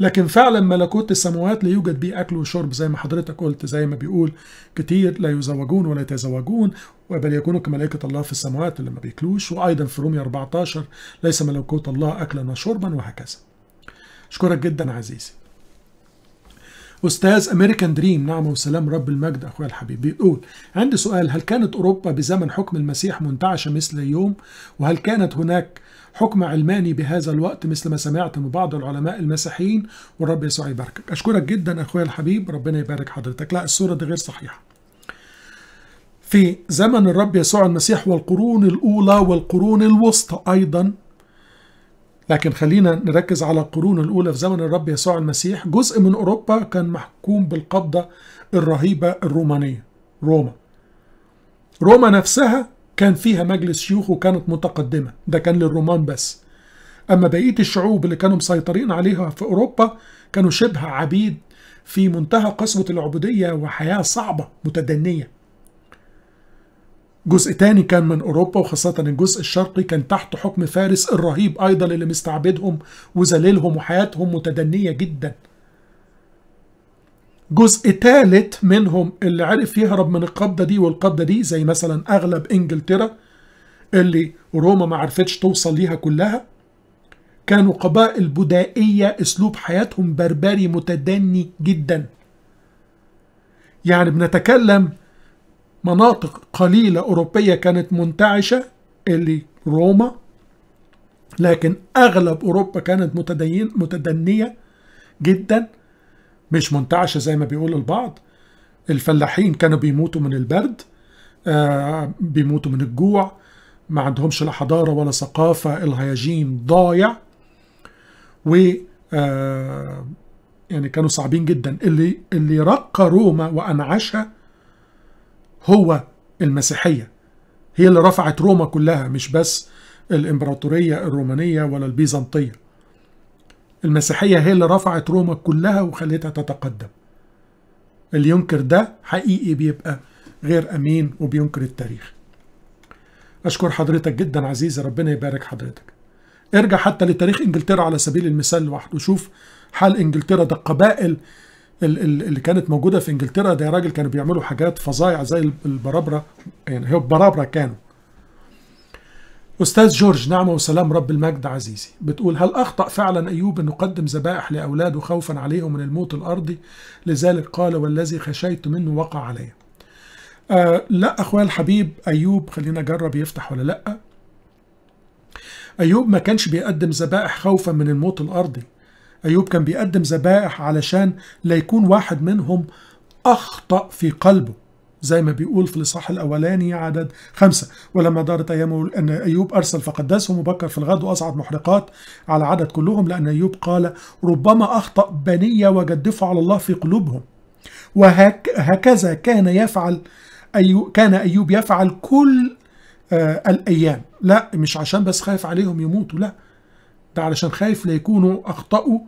لكن فعلا ملكوت السماوات لا يوجد به أكل وشرب زي ما حضرتك قلت زي ما بيقول كتير لا يزوجون ولا يتزوجون بل يكونوا كملائكة الله في السماوات اللي ما بياكلوش وأيضا في رومية 14 ليس ملكوت الله أكلا وشربا وهكذا أشكرك جدا عزيزي أستاذ أمريكان دريم نعمة وسلام رب المجد أخويا الحبيب بيقول عندي سؤال هل كانت أوروبا بزمن حكم المسيح منتعشة مثل اليوم وهل كانت هناك حكم علماني بهذا الوقت مثل ما سمعت من بعض العلماء المسيحيين والرب يسوع يباركك أشكرك جدا أخويا الحبيب ربنا يبارك حضرتك لا الصورة دي غير صحيحة في زمن الرب يسوع المسيح والقرون الأولى والقرون الوسطى أيضا لكن خلينا نركز على القرون الأولى في زمن الرب يسوع المسيح جزء من أوروبا كان محكوم بالقبضة الرهيبة الرومانية روما روما نفسها كان فيها مجلس شيوخ وكانت متقدمة ده كان للرومان بس أما بقية الشعوب اللي كانوا مسيطرين عليها في أوروبا كانوا شبه عبيد في منتهى قسوة العبودية وحياة صعبة متدنية جزء تاني كان من أوروبا وخاصة الجزء الشرقي كان تحت حكم فارس الرهيب أيضا اللي مستعبدهم وذليلهم وحياتهم متدنية جداً جزء تالت منهم اللي عرف يهرب من القبضة دي والقبضة دي زي مثلا أغلب إنجلترا اللي روما ما عرفتش توصل ليها كلها كانوا قبائل بدائية أسلوب حياتهم بربري متدني جدا يعني بنتكلم مناطق قليلة أوروبية كانت منتعشة اللي روما لكن أغلب أوروبا كانت متدين متدنية جدا مش منتعشة زي ما بيقول البعض الفلاحين كانوا بيموتوا من البرد آه، بيموتوا من الجوع ما عندهمش لا حضارة ولا ثقافة الهياجين ضايع و آه، يعني كانوا صعبين جدا اللي اللي رقى روما وانعشها هو المسيحيه هي اللي رفعت روما كلها مش بس الامبراطوريه الرومانيه ولا البيزنطيه المسيحية هي اللي رفعت روما كلها وخلتها تتقدم اللي ينكر ده حقيقي بيبقى غير أمين وبينكر التاريخ أشكر حضرتك جدا عزيزي ربنا يبارك حضرتك ارجع حتى لتاريخ إنجلترا على سبيل المثال لوحده شوف حال إنجلترا ده القبائل اللي كانت موجودة في إنجلترا ده يا راجل كانوا بيعملوا حاجات فظايع زي البرابرة يعني هي البرابرة كانوا أستاذ جورج نعمة وسلام رب المجد عزيزي بتقول هل أخطأ فعلا أيوب أنه قدم ذبائح لأولاده خوفا عليهم من الموت الأرضي لذلك قال والذي خشيت منه وقع علي آه لا أخويا الحبيب أيوب خلينا أجرب يفتح ولا لأ أيوب ما كانش بيقدم ذبائح خوفا من الموت الأرضي أيوب كان بيقدم ذبائح علشان لا يكون واحد منهم أخطأ في قلبه زي ما بيقول في الإصحاح الأولاني عدد خمسة ولما دارت أيامه أن أيوب أرسل فقدسهم وبكر في الغد وأصعد محرقات على عدد كلهم لأن أيوب قال ربما أخطأ بنية وجدفوا على الله في قلوبهم وهكذا كان يفعل أيو كان أيوب يفعل كل آه الأيام لا مش عشان بس خايف عليهم يموتوا لا ده علشان خايف ليكونوا أخطأوا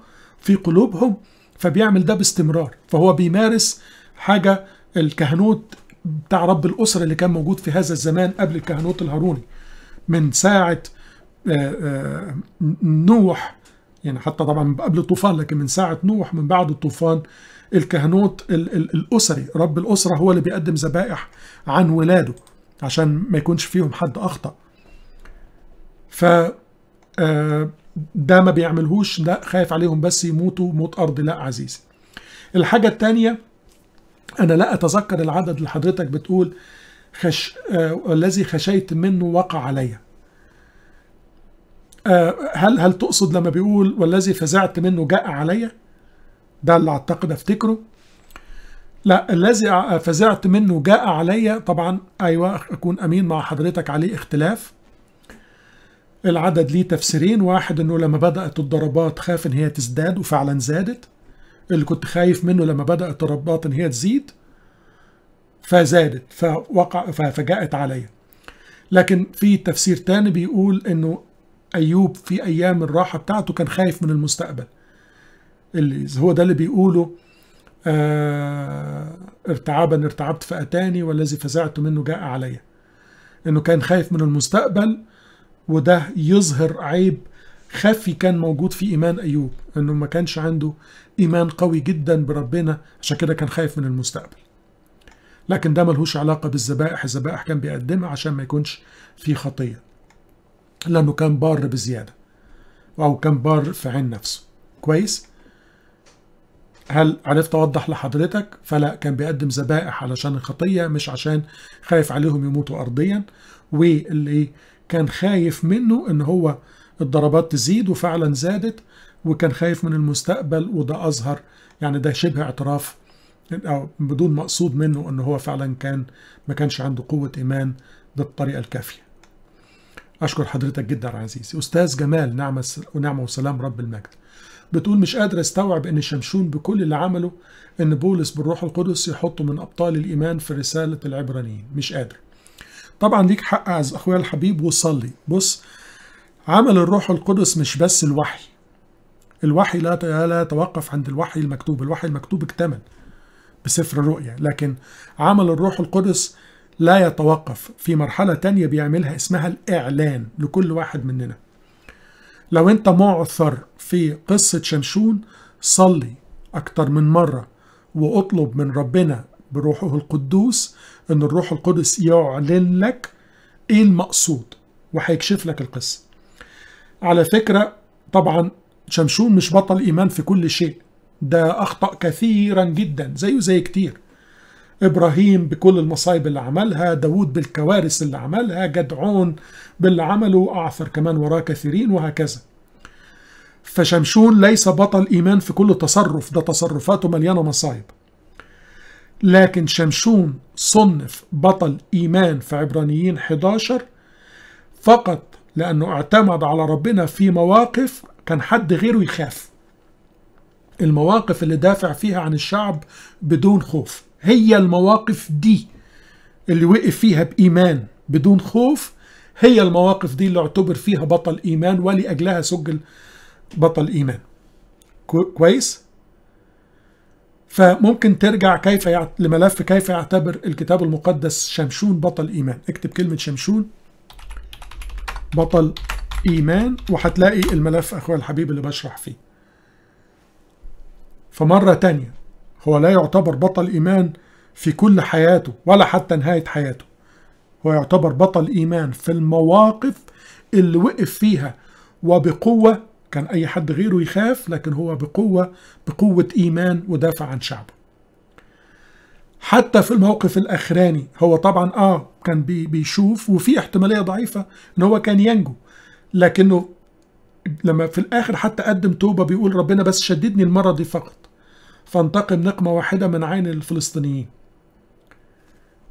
في قلوبهم فبيعمل ده باستمرار فهو بيمارس حاجة الكهنوت بتاع رب الأسرة اللي كان موجود في هذا الزمان قبل الكهنوت الهاروني من ساعة آه، آه، نوح يعني حتى طبعا قبل الطوفان لكن من ساعة نوح من بعد الطوفان الكهنوت الأسري رب الأسرة هو اللي بيقدم ذبائح عن ولاده عشان ما يكونش فيهم حد أخطأ ف آه، ده ما بيعملهوش ده خايف عليهم بس يموتوا موت أرض لا عزيزي الحاجة الثانيه أنا لا أتذكر العدد اللي حضرتك بتقول خش... آه... الذي خشيت منه وقع عليّ آه، هل هل تقصد لما بيقول والذي فزعت منه جاء علي ده اللي اعتقد افتكره لا الذي آه، فزعت منه جاء علي طبعا ايوه اكون امين مع حضرتك عليه اختلاف العدد ليه تفسيرين واحد انه لما بدات الضربات خاف ان هي تزداد وفعلا زادت اللي كنت خايف منه لما بدأت الترابات ان هي تزيد فزادت فوقع فجاءت عليا لكن في تفسير تاني بيقول انه ايوب في ايام الراحه بتاعته كان خايف من المستقبل اللي هو ده اللي بيقوله آه ارتعابا ارتعبت فاتاني والذي فزعت منه جاء عليا انه كان خايف من المستقبل وده يظهر عيب خفي كان موجود في إيمان أيوب أنه ما كانش عنده إيمان قوي جدا بربنا عشان كده كان خايف من المستقبل لكن ده ملهوش علاقة بالذبائح الذبائح كان بيقدمها عشان ما يكونش في خطية لأنه كان بار بزيادة أو كان بار في عين نفسه كويس؟ هل عرفت اوضح لحضرتك فلا كان بيقدم ذبائح علشان الخطيه مش عشان خايف عليهم يموتوا ارضيا واللي كان خايف منه ان هو الضربات تزيد وفعلا زادت وكان خايف من المستقبل وده أظهر يعني ده شبه اعتراف أو بدون مقصود منه أنه هو فعلا كان ما كانش عنده قوة إيمان بالطريقة الكافية أشكر حضرتك جدا عزيزي أستاذ جمال نعمة ونعمة وسلام رب المجد بتقول مش قادر استوعب ان شمشون بكل اللي عمله ان بولس بالروح القدس يحطه من ابطال الايمان في رساله العبرانيين مش قادر طبعا ليك حق يا اخويا الحبيب وصلي بص عمل الروح القدس مش بس الوحي الوحي لا لا يتوقف عند الوحي المكتوب الوحي المكتوب اكتمل بسفر الرؤيا لكن عمل الروح القدس لا يتوقف في مرحلة تانية بيعملها اسمها الإعلان لكل واحد مننا لو انت معثر في قصة شمشون صلي أكتر من مرة وأطلب من ربنا بروحه القدوس أن الروح القدس يعلن لك إيه المقصود وهيكشف لك القصه على فكرة طبعا شمشون مش بطل إيمان في كل شيء ده أخطأ كثيرا جدا زيه زي كتير إبراهيم بكل المصايب اللي عملها داود بالكوارث اللي عملها جدعون باللي عمله أعثر كمان وراه كثيرين وهكذا فشمشون ليس بطل إيمان في كل تصرف ده تصرفاته مليانة مصايب لكن شمشون صنف بطل إيمان في عبرانيين 11 فقط لأنه اعتمد على ربنا في مواقف كان حد غيره يخاف المواقف اللي دافع فيها عن الشعب بدون خوف هي المواقف دي اللي وقف فيها بإيمان بدون خوف هي المواقف دي اللي اعتبر فيها بطل إيمان ولأجلها سجل بطل إيمان كويس؟ فممكن ترجع كيف يعت... لملف كيف يعتبر الكتاب المقدس شمشون بطل إيمان اكتب كلمة شمشون بطل ايمان وهتلاقي الملف اخويا الحبيب اللي بشرح فيه فمره تانية هو لا يعتبر بطل ايمان في كل حياته ولا حتى نهايه حياته هو يعتبر بطل ايمان في المواقف اللي وقف فيها وبقوه كان اي حد غيره يخاف لكن هو بقوه بقوه ايمان ودافع عن شعبه حتى في الموقف الاخراني هو طبعا اه كان بي بيشوف وفي احتماليه ضعيفه ان هو كان ينجو لكنه لما في الاخر حتى قدم توبه بيقول ربنا بس شددني المره دي فقط فانتقم نقمه واحده من عين الفلسطينيين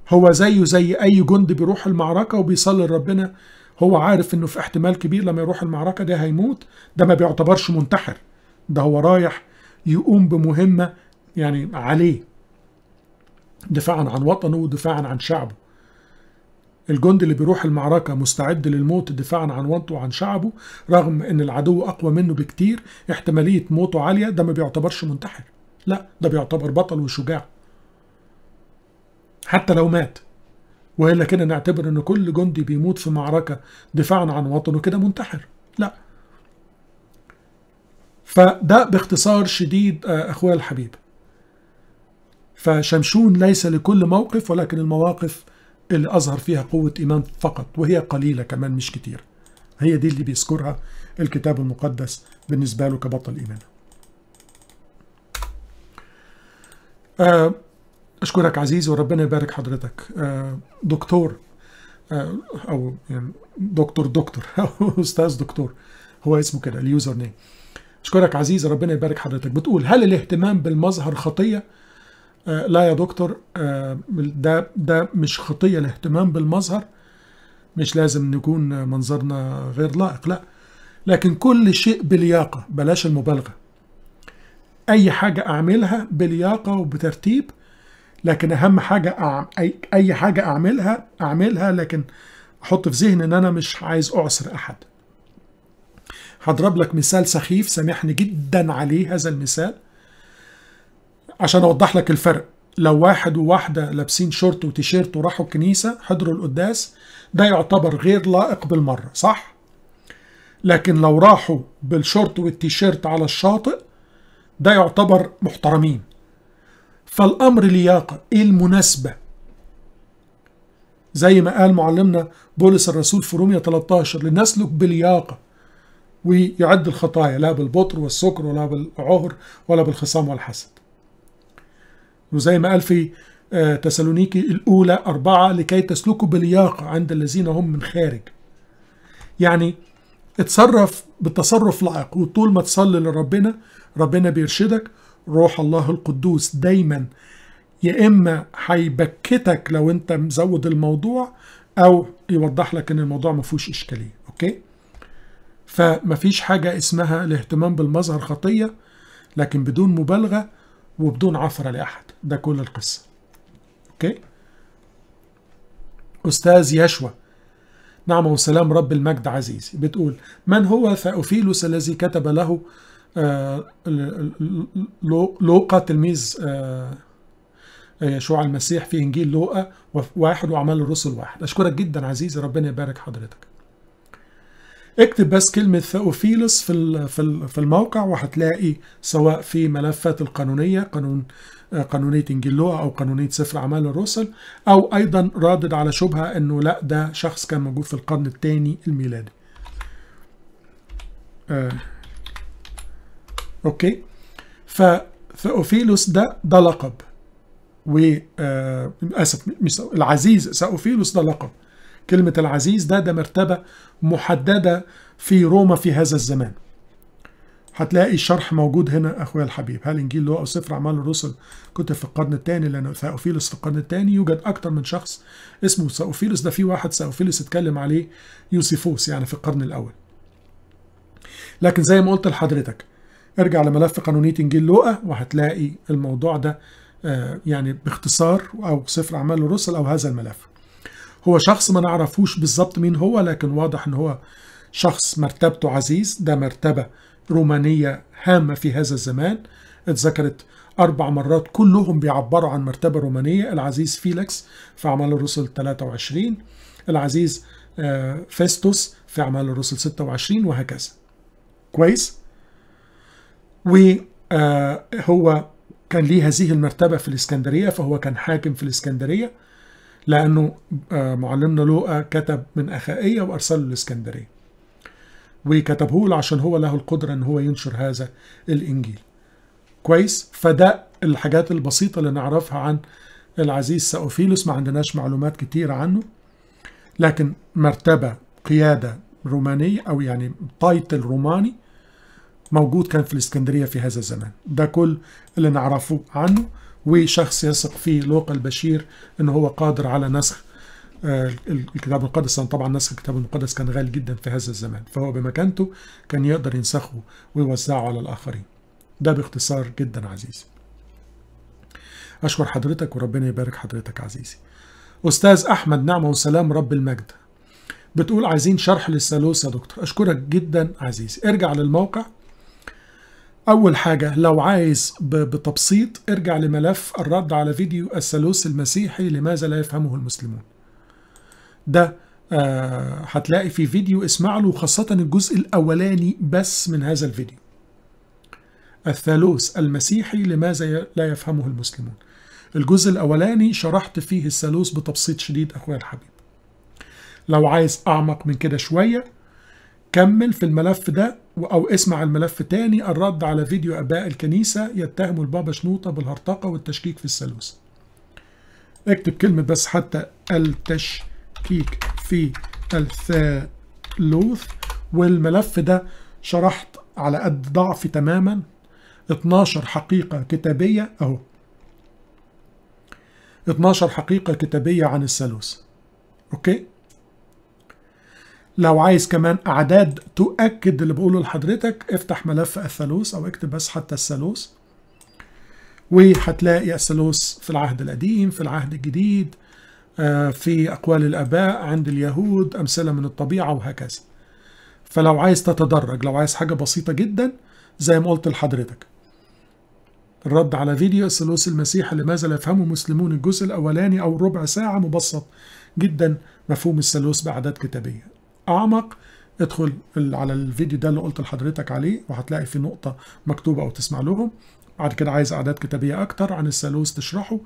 هو زيه زي اي جندي بيروح المعركه وبيصلي لربنا هو عارف انه في احتمال كبير لما يروح المعركه ده هيموت ده ما بيعتبرش منتحر ده هو رايح يقوم بمهمه يعني عليه دفاعا عن وطنه ودفاعا عن شعبه الجندي اللي بيروح المعركة مستعد للموت دفاعا عن وطنه وعن شعبه رغم ان العدو اقوى منه بكتير احتمالية موته عالية ده ما بيعتبرش منتحر لا ده بيعتبر بطل وشجاع حتى لو مات والا كده نعتبر ان كل جندي بيموت في معركة دفاعا عن وطنه كده منتحر لا فده باختصار شديد آه، اخويا الحبيب فشمشون ليس لكل موقف ولكن المواقف اللي أظهر فيها قوة إيمان فقط وهي قليلة كمان مش كتير هي دي اللي بيذكرها الكتاب المقدس بالنسبة له كبطل إيمان آه، أشكرك عزيزي وربنا يبارك حضرتك آه، دكتور آه، أو يعني دكتور دكتور أو أستاذ دكتور هو اسمه كده اليوزر نيم أشكرك عزيزي ربنا يبارك حضرتك بتقول هل الاهتمام بالمظهر خطية؟ آه، لا يا دكتور آه، ده ده مش خطيه الاهتمام بالمظهر مش لازم نكون منظرنا غير لائق لا لكن كل شيء بلياقه بلاش المبالغه اي حاجه اعملها بلياقه وبترتيب لكن اهم حاجه اي حاجه اعملها اعملها لكن احط في ذهني ان انا مش عايز اعسر احد هضرب لك مثال سخيف سامحني جدا عليه هذا المثال عشان اوضح لك الفرق لو واحد وواحده لابسين شورت وتيشيرت وراحوا الكنيسه حضروا القداس ده يعتبر غير لائق بالمره صح لكن لو راحوا بالشورت والتيشيرت على الشاطئ ده يعتبر محترمين فالامر لياقه ايه المناسبه زي ما قال معلمنا بولس الرسول في روميا 13 لنسلك بلياقه ويعد الخطايا لا بالبطر والسكر ولا بالعهر ولا بالخصام والحسد وزي ما قال في آه، تسالونيكي الأولى أربعة لكي تسلكوا بلياقة عند الذين هم من خارج يعني اتصرف بتصرف لائق وطول ما تصلي لربنا ربنا بيرشدك روح الله القدوس دايما يا إما هيبكتك لو أنت مزود الموضوع أو يوضح لك إن الموضوع ما فيهوش إشكالية أوكي فما فيش حاجة اسمها الاهتمام بالمظهر خطية لكن بدون مبالغة وبدون عثرة لأحد ده كل القصه اوكي استاذ يشوى نعمه وسلام رب المجد عزيزي بتقول من هو ثأوفيلوس الذي كتب له آه، لوقا تلميذ آه، آه، يشوع المسيح في انجيل لوقا واحد واعمال الرسل واحد اشكرك جدا عزيزي ربنا يبارك حضرتك اكتب بس كلمة ثأوفيلس في في الموقع وهتلاقي سواء في ملفات القانونية قانون قانونية انجلوة أو قانونية سفر أعمال الرسل أو أيضا رادد على شبهة أنه لا ده شخص كان موجود في القرن الثاني الميلادي آه. أوكي فثأوفيلوس ده ده لقب و آه اسف مش العزيز ساوفيلوس ده لقب كلمه العزيز ده ده مرتبه محدده في روما في هذا الزمان هتلاقي الشرح موجود هنا اخويا الحبيب هل انجيل لوقا وسفر اعمال الرسل كتب في القرن الثاني لان ثاوفيلوس في القرن الثاني يوجد اكثر من شخص اسمه ثاوفيلوس ده في واحد ثاوفيلوس اتكلم عليه يوسيفوس يعني في القرن الاول لكن زي ما قلت لحضرتك ارجع لملف قانونية انجيل لوقا وهتلاقي الموضوع ده آه، يعني باختصار او سفر اعمال الرسل او هذا الملف هو شخص ما نعرفوش بالظبط مين هو لكن واضح ان هو شخص مرتبته عزيز ده مرتبه رومانية هامة في هذا الزمان اتذكرت أربع مرات كلهم بيعبروا عن مرتبة رومانية العزيز فيليكس في أعمال الرسل 23 العزيز آه، فيستوس في أعمال الرسل 26 وهكذا كويس وهو آه، كان ليه هذه المرتبة في الإسكندرية فهو كان حاكم في الإسكندرية لأنه آه، معلمنا لوقا كتب من أخائية وأرسله الإسكندرية وكتبه عشان هو له القدرة ان هو ينشر هذا الانجيل كويس فده الحاجات البسيطة اللي نعرفها عن العزيز سأوفيلوس ما عندناش معلومات كتيرة عنه لكن مرتبة قيادة رومانية أو يعني تايتل روماني موجود كان في الإسكندرية في هذا الزمان ده كل اللي نعرفه عنه وشخص يثق فيه لوقا البشير ان هو قادر على نسخ آه، الكتاب المقدس طبعا نسخ الكتاب المقدس كان غالي جدا في هذا الزمان فهو بمكانته كان يقدر ينسخه ويوزعه على الآخرين ده باختصار جدا عزيزي أشكر حضرتك وربنا يبارك حضرتك عزيزي أستاذ أحمد نعمة وسلام رب المجد بتقول عايزين شرح للثالوث يا دكتور أشكرك جدا عزيزي ارجع للموقع أول حاجة لو عايز بتبسيط ارجع لملف الرد على فيديو الثالوث المسيحي لماذا لا يفهمه المسلمون ده آه هتلاقي في فيديو اسمع له خاصة الجزء الأولاني بس من هذا الفيديو الثالوث المسيحي لماذا لا يفهمه المسلمون الجزء الأولاني شرحت فيه الثالوث بتبسيط شديد أخويا الحبيب لو عايز أعمق من كده شوية كمل في الملف ده أو اسمع الملف تاني الرد على فيديو أباء الكنيسة يتهموا البابا شنوطة بالهرطقة والتشكيك في الثالوث اكتب كلمة بس حتى التشكيك كيك في الثالوث والملف ده شرحت على قد ضعفي تماما 12 حقيقة كتابية أهو 12 حقيقة كتابية عن الثالوث أوكي لو عايز كمان أعداد تؤكد اللي بقوله لحضرتك افتح ملف الثالوث أو اكتب بس حتى الثالوث وهتلاقي الثالوث في العهد القديم في العهد الجديد آه، في أقوال الآباء عند اليهود أمثلة من الطبيعة وهكذا فلو عايز تتدرج لو عايز حاجة بسيطة جدا زي ما قلت لحضرتك الرد على فيديو الثالوث المسيح لماذا لا يفهمه مسلمون الجزء الأولاني أو ربع ساعة مبسط جدا مفهوم الثالوث بأعداد كتابية أعمق ادخل على الفيديو ده اللي قلت لحضرتك عليه وهتلاقي في نقطة مكتوبة أو تسمع لهم بعد كده عايز أعداد كتابية أكتر عن الثالوث تشرحه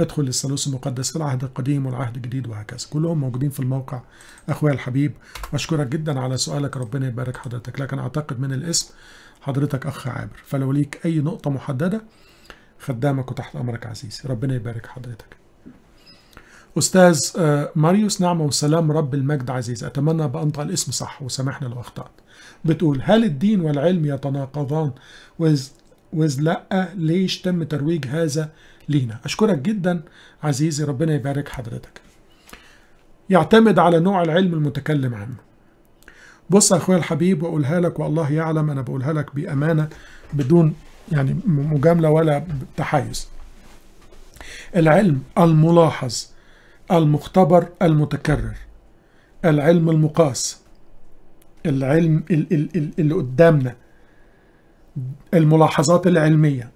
ادخل للثالوث المقدس في العهد القديم والعهد الجديد وهكذا كلهم موجودين في الموقع أخويا الحبيب اشكرك جدا على سؤالك ربنا يبارك حضرتك لكن أعتقد من الاسم حضرتك أخ عابر فلو ليك أي نقطة محددة خدامك وتحت أمرك عزيزي ربنا يبارك حضرتك أستاذ آه، ماريوس نعمة وسلام رب المجد عزيز أتمنى بأنطق الاسم صح وسامحنا لو أخطأت بتقول هل الدين والعلم يتناقضان وإذ لأ ليش تم ترويج هذا لينا أشكرك جدا عزيزي ربنا يبارك حضرتك يعتمد على نوع العلم المتكلم عنه بص يا أخويا الحبيب وأقولها لك والله يعلم أنا بقولها لك بأمانة بدون يعني مجاملة ولا تحيز العلم الملاحظ المختبر المتكرر العلم المقاس العلم اللي قدامنا الملاحظات العلمية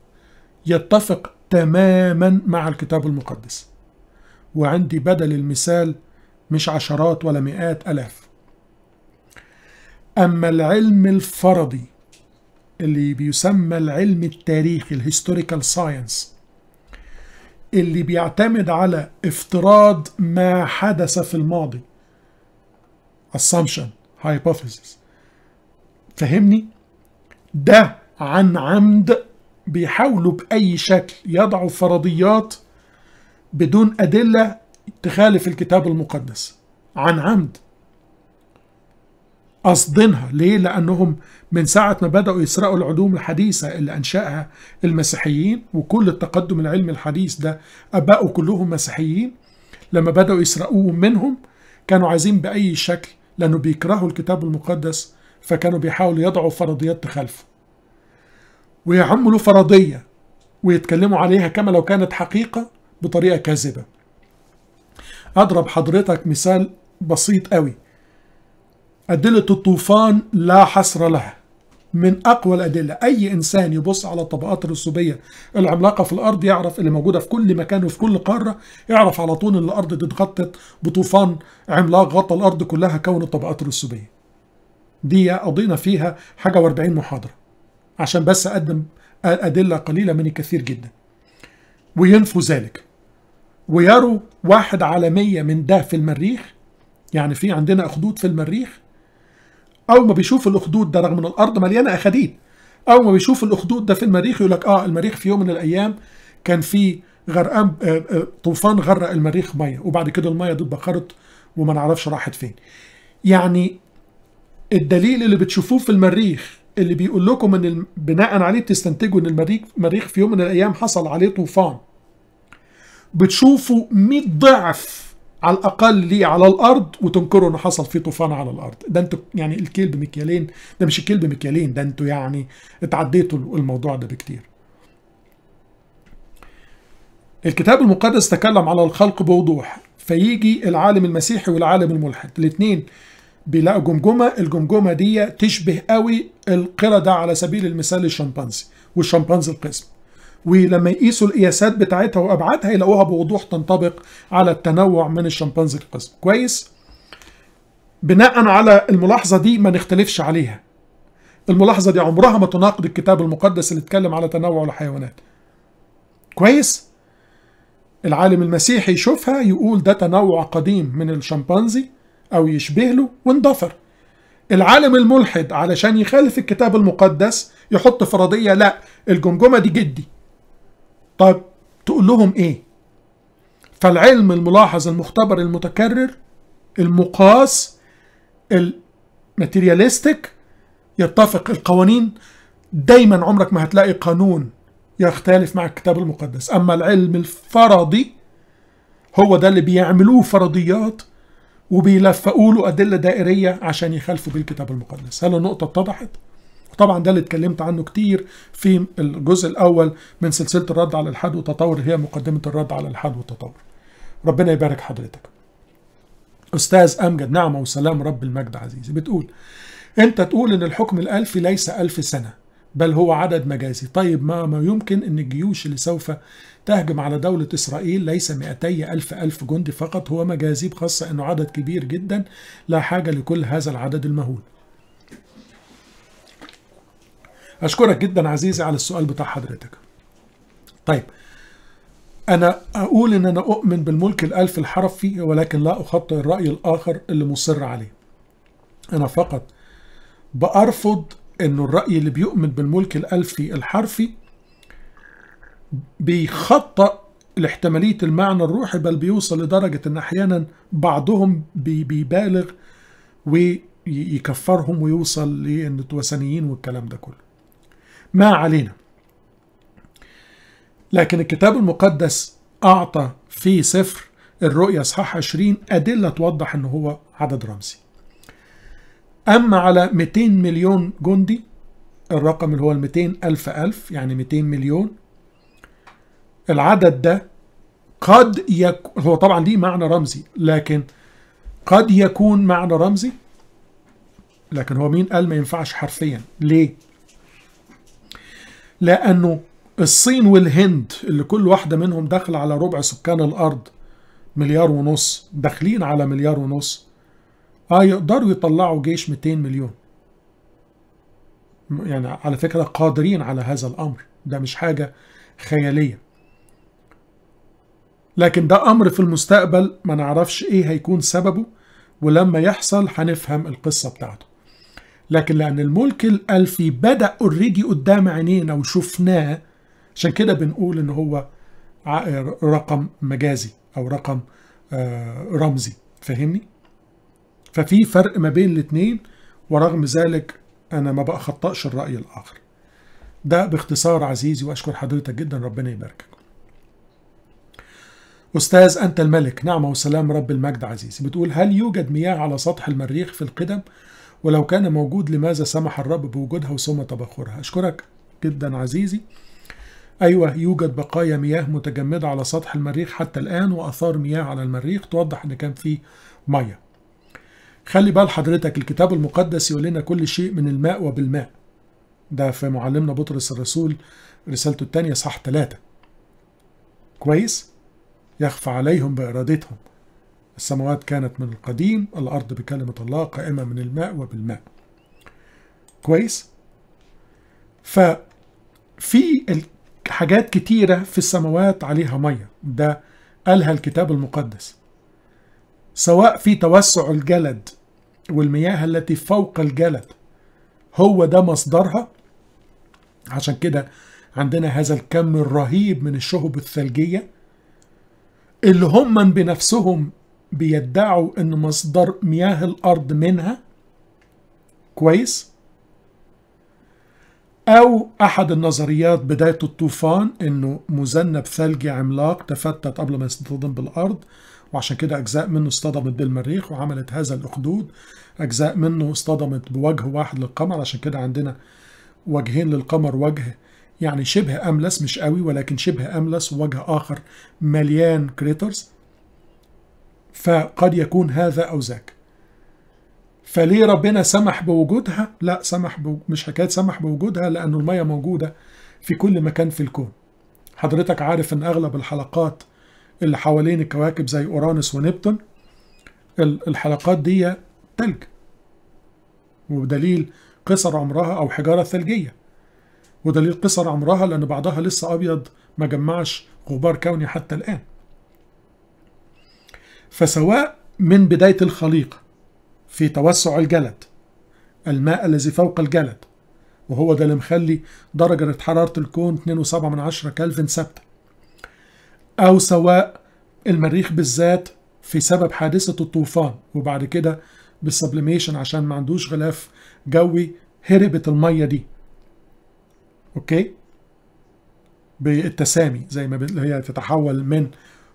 يتفق تماما مع الكتاب المقدس وعندي بدل المثال مش عشرات ولا مئات ألاف أما العلم الفرضي اللي بيسمى العلم التاريخي الهيستوريكال ساينس اللي بيعتمد على افتراض ما حدث في الماضي assumption hypothesis فهمني ده عن عمد بيحاولوا بأي شكل يضعوا فرضيات بدون أدلة تخالف الكتاب المقدس عن عمد قصدينها ليه؟ لأنهم من ساعة ما بدأوا يسرقوا العلوم الحديثة اللي أنشأها المسيحيين وكل التقدم العلمي الحديث ده أباؤه كلهم مسيحيين لما بدأوا يسرقوه منهم كانوا عايزين بأي شكل لأنه بيكرهوا الكتاب المقدس فكانوا بيحاولوا يضعوا فرضيات تخالفه ويعموا له فرضية ويتكلموا عليها كما لو كانت حقيقة بطريقة كاذبة أضرب حضرتك مثال بسيط قوي أدلة الطوفان لا حصر لها من أقوى الأدلة أي إنسان يبص على الطبقات الرسوبية العملاقة في الأرض يعرف اللي موجودة في كل مكان وفي كل قارة يعرف على طول أن الأرض دي اتغطت بطوفان عملاق غطى الأرض كلها كون الطبقات الرسوبية دي قضينا فيها حاجة واربعين محاضرة عشان بس أقدم أدلة قليلة من الكثير جدا وينفوا ذلك ويروا واحد على مية من ده في المريخ يعني في عندنا أخدود في المريخ أول ما بيشوف الأخدود ده رغم أن الأرض مليانة أخاديد أول ما بيشوف الأخدود ده في المريخ يقول لك آه المريخ في يوم من الأيام كان في غرقان آه، آه، طوفان غرق المريخ ميه وبعد كده الميه دي اتبخرت وما نعرفش راحت فين يعني الدليل اللي بتشوفوه في المريخ اللي بيقول لكم ان بناء عليه بتستنتجوا ان المريخ مريخ في يوم من الايام حصل عليه طوفان بتشوفوا 100 ضعف على الاقل ليه على الارض وتنكروا انه حصل فيه طوفان على الارض ده انتوا يعني الكيل بمكيالين ده مش الكيل بمكيالين ده انتوا يعني اتعديتوا الموضوع ده بكتير الكتاب المقدس تكلم على الخلق بوضوح فيجي العالم المسيحي والعالم الملحد الاثنين بيلاقوا جمجمه الجمجمه دي تشبه قوي القرده على سبيل المثال الشمبانزي والشمبانزي القزم ولما يقيسوا القياسات بتاعتها وابعادها يلاقوها بوضوح تنطبق على التنوع من الشمبانزي القزم كويس بناء على الملاحظه دي ما نختلفش عليها الملاحظه دي عمرها ما تناقض الكتاب المقدس اللي اتكلم على تنوع الحيوانات كويس العالم المسيحي يشوفها يقول ده تنوع قديم من الشمبانزي أو يشبه له واندثر العالم الملحد علشان يخالف الكتاب المقدس يحط فرضية لا الجمجمة دي جدي طب تقول لهم ايه فالعلم الملاحظ المختبر المتكرر المقاس الماتيرياليستيك يتفق القوانين دايما عمرك ما هتلاقي قانون يختلف مع الكتاب المقدس اما العلم الفرضي هو ده اللي بيعملوه فرضيات وبيلفقوا له أدلة دائرية عشان يخالفوا بيه الكتاب المقدس هل النقطة اتضحت؟ طبعا ده اللي اتكلمت عنه كتير في الجزء الأول من سلسلة الرد على الحد والتطور اللي هي مقدمة الرد على الحد والتطور ربنا يبارك حضرتك أستاذ أمجد نعمة وسلام رب المجد عزيزي بتقول أنت تقول إن الحكم الألفي ليس ألف سنة بل هو عدد مجازي طيب ما ما يمكن ان الجيوش اللي سوف تهجم على دولة إسرائيل ليس 200 ألف ألف جندي فقط هو مجازيب خاصة أنه عدد كبير جدا لا حاجة لكل هذا العدد المهول أشكرك جدا عزيزي على السؤال بتاع حضرتك طيب أنا أقول إن أنا أؤمن بالملك الألف الحرفي ولكن لا أخطئ الرأي الآخر اللي مصر عليه أنا فقط بأرفض إنه الرأي اللي بيؤمن بالملك الألفي الحرفي بيخطأ لاحتمالية المعنى الروحي بل بيوصل لدرجة أن أحيانا بعضهم بيبالغ ويكفرهم ويوصل لأن توثنيين والكلام ده كله ما علينا لكن الكتاب المقدس أعطى في سفر الرؤيا اصحاح 20 أدلة توضح أنه هو عدد رمزي أما على 200 مليون جندي الرقم اللي هو ال 200 ألف ألف يعني 200 مليون العدد ده قد يكون هو طبعا ليه معنى رمزي لكن قد يكون معنى رمزي لكن هو مين قال ما ينفعش حرفيا ليه لانه الصين والهند اللي كل واحدة منهم داخلة على ربع سكان الأرض مليار ونص داخلين على مليار ونص اه يقدروا يطلعوا جيش 200 مليون يعني على فكرة قادرين على هذا الأمر ده مش حاجة خيالية لكن ده أمر في المستقبل ما نعرفش إيه هيكون سببه ولما يحصل هنفهم القصة بتاعته لكن لأن الملك الألفي بدأ اوريدي قدام عينينا وشفناه عشان كده بنقول إن هو رقم مجازي أو رقم آه، رمزي فاهمني؟ ففي فرق ما بين الاتنين ورغم ذلك أنا ما بخطأش الرأي الآخر ده باختصار عزيزي وأشكر حضرتك جدا ربنا يباركك أستاذ أنت الملك نعمة وسلام رب المجد عزيزي بتقول هل يوجد مياه على سطح المريخ في القدم ولو كان موجود لماذا سمح الرب بوجودها ثم تبخرها أشكرك جدا عزيزي أيوة يوجد بقايا مياه متجمدة على سطح المريخ حتى الآن وأثار مياه على المريخ توضح أن كان فيه مية خلي بال حضرتك الكتاب المقدس يقول لنا كل شيء من الماء وبالماء ده في معلمنا بطرس الرسول رسالته الثانية صح ثلاثة كويس؟ يخفى عليهم بإرادتهم السماوات كانت من القديم الأرض بكلمة الله قائمة من الماء وبالماء كويس ففي حاجات كتيرة في السماوات عليها مية ده قالها الكتاب المقدس سواء في توسع الجلد والمياه التي فوق الجلد هو ده مصدرها عشان كده عندنا هذا الكم الرهيب من الشهب الثلجية اللي هم بنفسهم بيدعوا ان مصدر مياه الارض منها كويس او احد النظريات بداية الطوفان انه مذنب ثلجي عملاق تفتت قبل ما يصطدم بالارض وعشان كده اجزاء منه اصطدمت بالمريخ وعملت هذا الاخدود اجزاء منه اصطدمت بوجه واحد للقمر عشان كده عندنا وجهين للقمر وجه يعني شبه أملس مش قوي ولكن شبه أملس ووجه آخر مليان كريترز فقد يكون هذا أو ذاك فليه ربنا سمح بوجودها؟ لا سمح بو... مش حكاية سمح بوجودها لأن المية موجودة في كل مكان في الكون حضرتك عارف أن أغلب الحلقات اللي حوالين الكواكب زي أورانوس ونبتون الحلقات دي تلج ودليل قصر عمرها أو حجارة ثلجية ودليل قصر عمرها لأن بعضها لسه أبيض ما جمعش غبار كوني حتى الآن فسواء من بداية الخليقة في توسع الجلد الماء الذي فوق الجلد وهو ده اللي مخلي درجة حرارة الكون 2.7 من عشرة كلفن ثابتة أو سواء المريخ بالذات في سبب حادثة الطوفان وبعد كده بالسبليميشن عشان ما عندوش غلاف جوي هربت المية دي اوكي بالتسامي زي ما هي تتحول من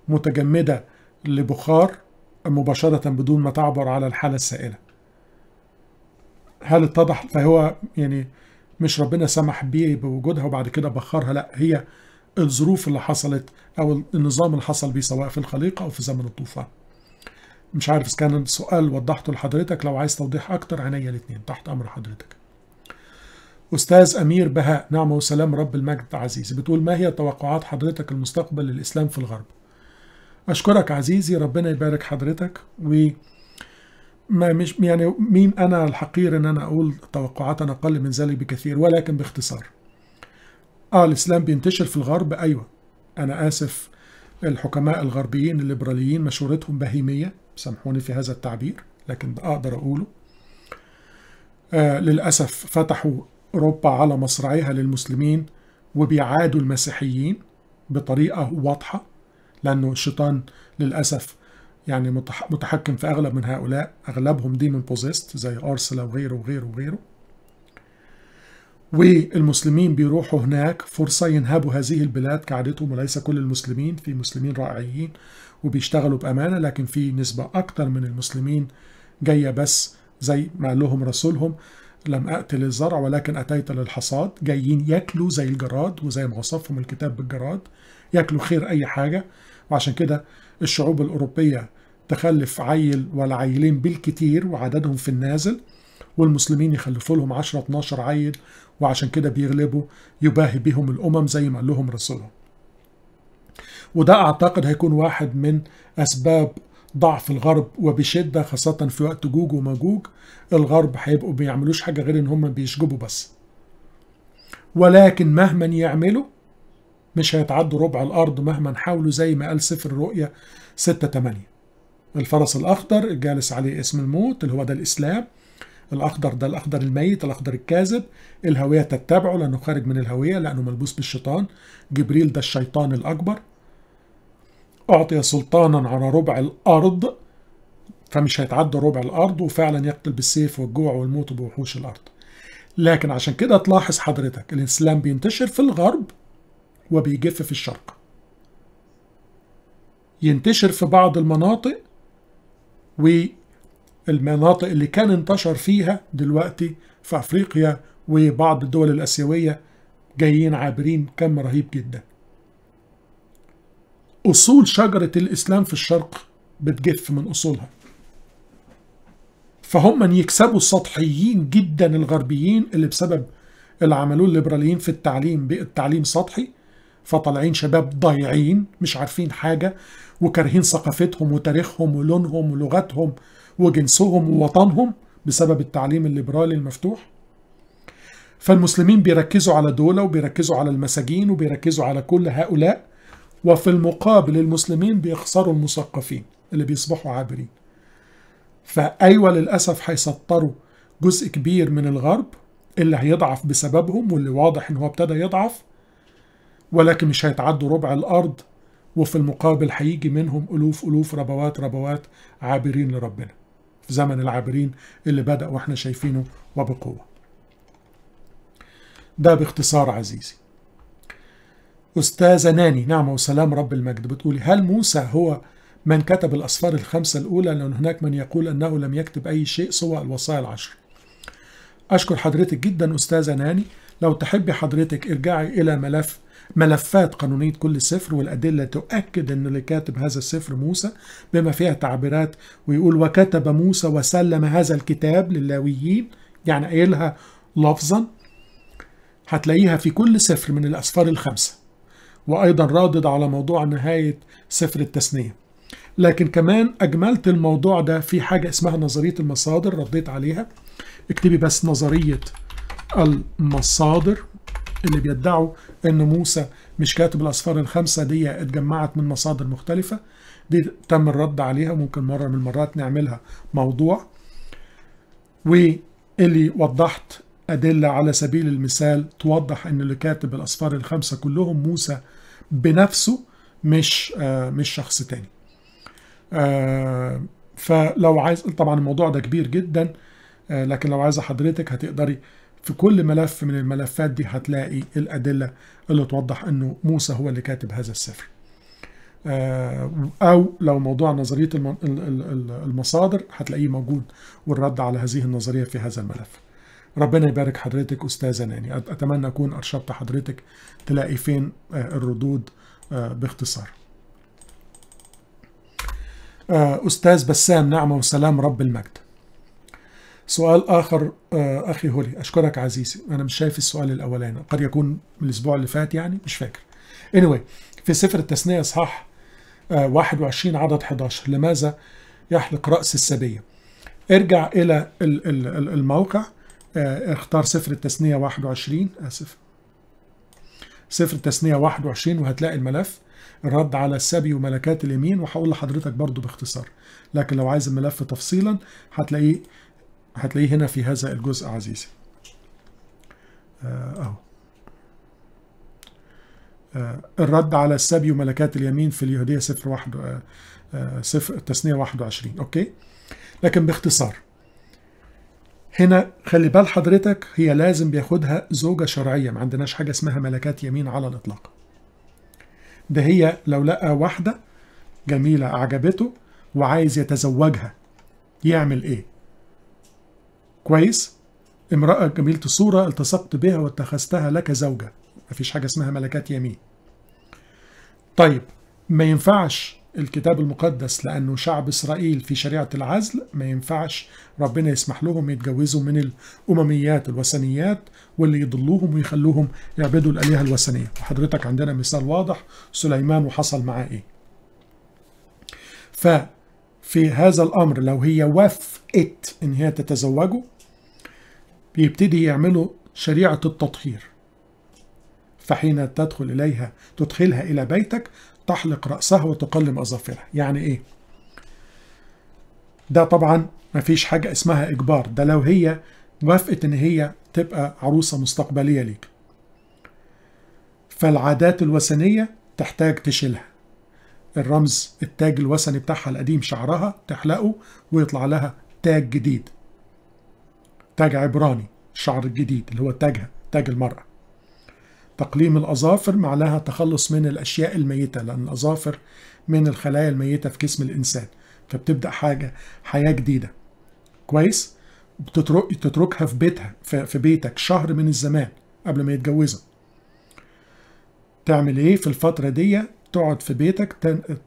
متجمدة لبخار مباشرة بدون ما تعبر على الحالة السائلة هل اتضح فهو يعني مش ربنا سمح بيه بوجودها وبعد كده بخرها لا هي الظروف اللي حصلت او النظام اللي حصل بيه سواء في الخليقة او في زمن الطوفان مش عارف اذا كان السؤال وضحته لحضرتك لو عايز توضيح اكتر عينيا الاثنين تحت امر حضرتك أستاذ أمير بهاء نعمة وسلام رب المجد عزيزي بتقول ما هي توقعات حضرتك المستقبل للإسلام في الغرب أشكرك عزيزي ربنا يبارك حضرتك و ما مش يعني مين أنا الحقير إن أنا أقول توقعات أنا أقل من ذلك بكثير ولكن باختصار آه الإسلام بينتشر في الغرب أيوة أنا آسف الحكماء الغربيين الليبراليين مشورتهم بهيمية سامحوني في هذا التعبير لكن أقدر أقوله آه للأسف فتحوا أوروبا على مصراعيها للمسلمين وبيعادوا المسيحيين بطريقة واضحة لأنه الشيطان للأسف يعني متحكم في أغلب من هؤلاء أغلبهم ديمون بوزيست زي أرسلا وغيره وغيره وغيره والمسلمين بيروحوا هناك فرصة ينهبوا هذه البلاد كعادتهم وليس كل المسلمين في مسلمين رائعين وبيشتغلوا بأمانة لكن في نسبة أكتر من المسلمين جاية بس زي ما قال لهم رسولهم لم أأت للزرع ولكن أتيت للحصاد جايين ياكلوا زي الجراد وزي ما وصفهم الكتاب بالجراد ياكلوا خير أي حاجة وعشان كده الشعوب الأوروبية تخلف عيل ولا عيلين بالكتير وعددهم في النازل والمسلمين يخلفوا لهم 10 12 عيل وعشان كده بيغلبوا يباهي بهم الأمم زي ما قال لهم رسولهم وده أعتقد هيكون واحد من أسباب ضعف الغرب وبشدة خاصة في وقت جوج وماجوج الغرب هيبقوا بيعملوش حاجة غير ان هم بيشجبوا بس ولكن مهما يعملوا مش هيتعدوا ربع الأرض مهما حاولوا زي ما قال سفر الرؤية 6 8 الفرس الأخضر الجالس عليه اسم الموت اللي هو ده الإسلام الأخضر ده الأخضر الميت الأخضر الكاذب الهوية تتبعه لأنه خارج من الهوية لأنه ملبوس بالشيطان جبريل ده الشيطان الأكبر أعطي سلطانا على ربع الأرض فمش هيتعدى ربع الأرض وفعلا يقتل بالسيف والجوع والموت بوحوش الأرض لكن عشان كده تلاحظ حضرتك الإسلام بينتشر في الغرب وبيجف في الشرق ينتشر في بعض المناطق والمناطق اللي كان انتشر فيها دلوقتي في أفريقيا وبعض الدول الآسيوية جايين عابرين كم رهيب جدا أصول شجرة الإسلام في الشرق بتجف من أصولها فهم من يكسبوا السطحيين جدا الغربيين اللي بسبب اللي عملوه الليبراليين في التعليم بقى التعليم سطحي فطالعين شباب ضايعين مش عارفين حاجة وكارهين ثقافتهم وتاريخهم ولونهم ولغتهم وجنسهم ووطنهم بسبب التعليم الليبرالي المفتوح فالمسلمين بيركزوا على دولة وبيركزوا على المساجين وبيركزوا على كل هؤلاء وفي المقابل المسلمين بيخسروا المثقفين اللي بيصبحوا عابرين فأيوة للأسف هيسطروا جزء كبير من الغرب اللي هيضعف بسببهم واللي واضح ان هو ابتدى يضعف ولكن مش هيتعدوا ربع الارض وفي المقابل هيجي منهم الوف الوف ربوات ربوات عابرين لربنا في زمن العابرين اللي بدأ واحنا شايفينه وبقوة ده باختصار عزيزي أستاذة ناني نعم وسلام رب المجد بتقولي هل موسى هو من كتب الأسفار الخمسة الأولى لأن هناك من يقول أنه لم يكتب أي شيء سوى الوصايا العشر أشكر حضرتك جدا أستاذة ناني لو تحبي حضرتك ارجعي إلى ملف ملفات قانونية كل سفر والأدلة تؤكد أن اللي كاتب هذا السفر موسى بما فيها تعبيرات ويقول وكتب موسى وسلم هذا الكتاب للاويين يعني قايلها لفظا هتلاقيها في كل سفر من الأسفار الخمسة وأيضا رادد على موضوع نهاية سفر التثنية لكن كمان أجملت الموضوع ده في حاجة اسمها نظرية المصادر رديت عليها اكتبي بس نظرية المصادر اللي بيدعوا ان موسى مش كاتب الاسفار الخمسه دي اتجمعت من مصادر مختلفه دي تم الرد عليها ممكن مره من المرات نعملها موضوع واللي وضحت ادله على سبيل المثال توضح ان اللي كاتب الاسفار الخمسه كلهم موسى بنفسه مش آه، مش شخص تاني آه، فلو عايز طبعا الموضوع ده كبير جدا آه، لكن لو عايزه حضرتك هتقدري في كل ملف من الملفات دي هتلاقي الأدلة اللي توضح أنه موسى هو اللي كاتب هذا السفر أو لو موضوع نظرية المصادر هتلاقيه موجود والرد على هذه النظرية في هذا الملف ربنا يبارك حضرتك أستاذة ناني يعني أتمنى أكون أرشدت حضرتك تلاقي فين آه، الردود آه، باختصار آه، أستاذ بسام نعمة وسلام رب المجد سؤال آخر أخي هولي أشكرك عزيزي أنا مش شايف السؤال الأولاني قد يكون من الأسبوع اللي فات يعني مش فاكر anyway في سفر التثنية إصحاح 21 عدد 11 لماذا يحلق رأس السبية ارجع إلى الموقع آه، اختار سفر التثنية 21 آسف سفر التثنية 21 وهتلاقي الملف الرد على السبي وملكات اليمين وهقول لحضرتك برضو باختصار لكن لو عايز الملف تفصيلا هتلاقيه هتلاقيه هنا في هذا الجزء عزيزي آه، اهو آه، الرد على السبي وملكات اليمين في اليهودية سفر واحد سفر التثنيه 21 اوكي لكن باختصار هنا خلي بال حضرتك هي لازم بياخدها زوجة شرعية ما عندناش حاجة اسمها ملكات يمين على الإطلاق ده هي لو لقى واحدة جميلة أعجبته وعايز يتزوجها يعمل إيه؟ كويس؟ امرأة جميلة الصورة التصقت بها واتخذتها لك زوجة مفيش حاجة اسمها ملكات يمين طيب ما ينفعش الكتاب المقدس لأنه شعب إسرائيل في شريعة العزل ما ينفعش ربنا يسمح لهم يتجوزوا من الأمميات الوثنيات واللي يضلوهم ويخلوهم يعبدوا الآلهة الوثنية وحضرتك عندنا مثال واضح سليمان وحصل معاه إيه ففي هذا الأمر لو هي وافقت إن هي تتزوجه بيبتدي يعملوا شريعة التطهير فحين تدخل إليها تدخلها إلى بيتك تحلق رأسها وتقلم أظافرها يعني إيه؟ ده طبعا مفيش حاجة اسمها إجبار ده لو هي وافقت إن هي تبقى عروسة مستقبلية ليك فالعادات الوثنية تحتاج تشيلها الرمز التاج الوثني بتاعها القديم شعرها تحلقه ويطلع لها تاج جديد تاج عبراني الشعر الجديد اللي هو تاجها تاج المرأة تقليم الأظافر معناها التخلص من الأشياء الميتة لأن الأظافر من الخلايا الميتة في جسم الإنسان فبتبدأ حاجة حياة جديدة كويس بتترك تتركها في بيتها في بيتك شهر من الزمان قبل ما يتجوزها تعمل ايه في الفترة دي تقعد في بيتك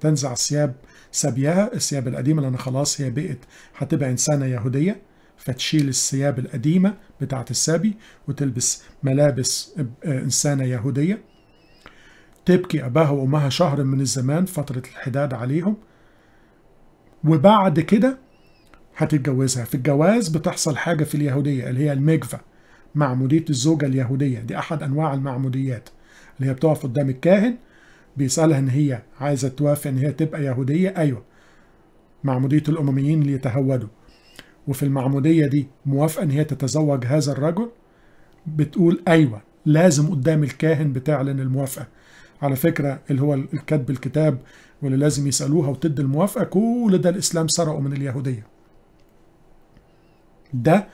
تنزع ثياب سبيها الثياب القديمة لأن خلاص هي بقت هتبقى إنسانة يهودية فتشيل الثياب القديمة بتاعت السبي وتلبس ملابس آه، إنسانة يهودية تبكي أباها وأمها شهر من الزمان فترة الحداد عليهم وبعد كده هتتجوزها في الجواز بتحصل حاجة في اليهودية اللي هي المجفة معمودية الزوجة اليهودية دي أحد أنواع المعموديات اللي هي بتقف قدام الكاهن بيسألها إن هي عايزة توافق إن هي تبقى يهودية أيوة معمودية الأمميين اللي يتهودوا وفي المعمودية دي موافقة إن هي تتزوج هذا الرجل بتقول أيوة لازم قدام الكاهن بتعلن الموافقة على فكرة اللي هو الكتب الكتاب واللي لازم يسألوها وتدي الموافقة كل ده الإسلام سرقه من اليهودية ده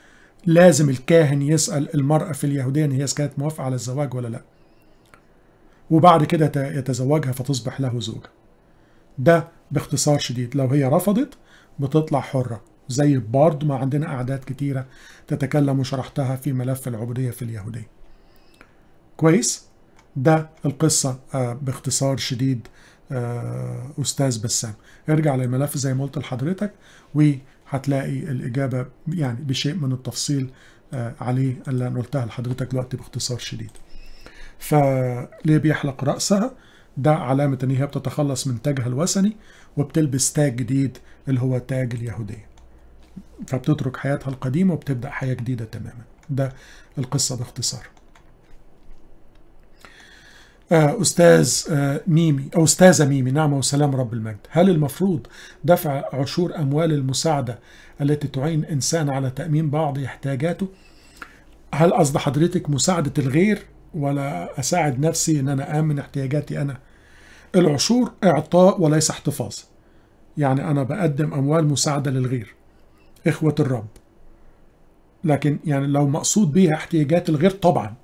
لازم الكاهن يسأل المرأة في اليهودية إن هي كانت موافقة على الزواج ولا لأ وبعد كده يتزوجها فتصبح له زوجة ده باختصار شديد لو هي رفضت بتطلع حرة زي برضو ما عندنا أعداد كتيرة تتكلم وشرحتها في ملف العبودية في اليهودية كويس؟ ده القصة آه، باختصار شديد آه، أستاذ بسام ارجع للملف زي ما قلت لحضرتك وهتلاقي الإجابة يعني بشيء من التفصيل آه، عليه اللي أنا قلتها لحضرتك دلوقتي باختصار شديد فليه بيحلق رأسها؟ ده علامة إن هي بتتخلص من تاجها الوثني وبتلبس تاج جديد اللي هو تاج اليهودية فبتترك حياتها القديمة وبتبدأ حياة جديدة تماما ده القصة باختصار آه، أستاذ آه، ميمي أو أستاذة ميمي نعمة وسلام رب المجد هل المفروض دفع عشور أموال المساعدة التي تعين إنسان على تأمين بعض احتياجاته هل قصد حضرتك مساعدة الغير ولا أساعد نفسي إن أنا أأمن احتياجاتي أنا العشور إعطاء وليس احتفاظ يعني أنا بقدم أموال مساعدة للغير إخوة الرب لكن يعني لو مقصود بيها احتياجات الغير طبعا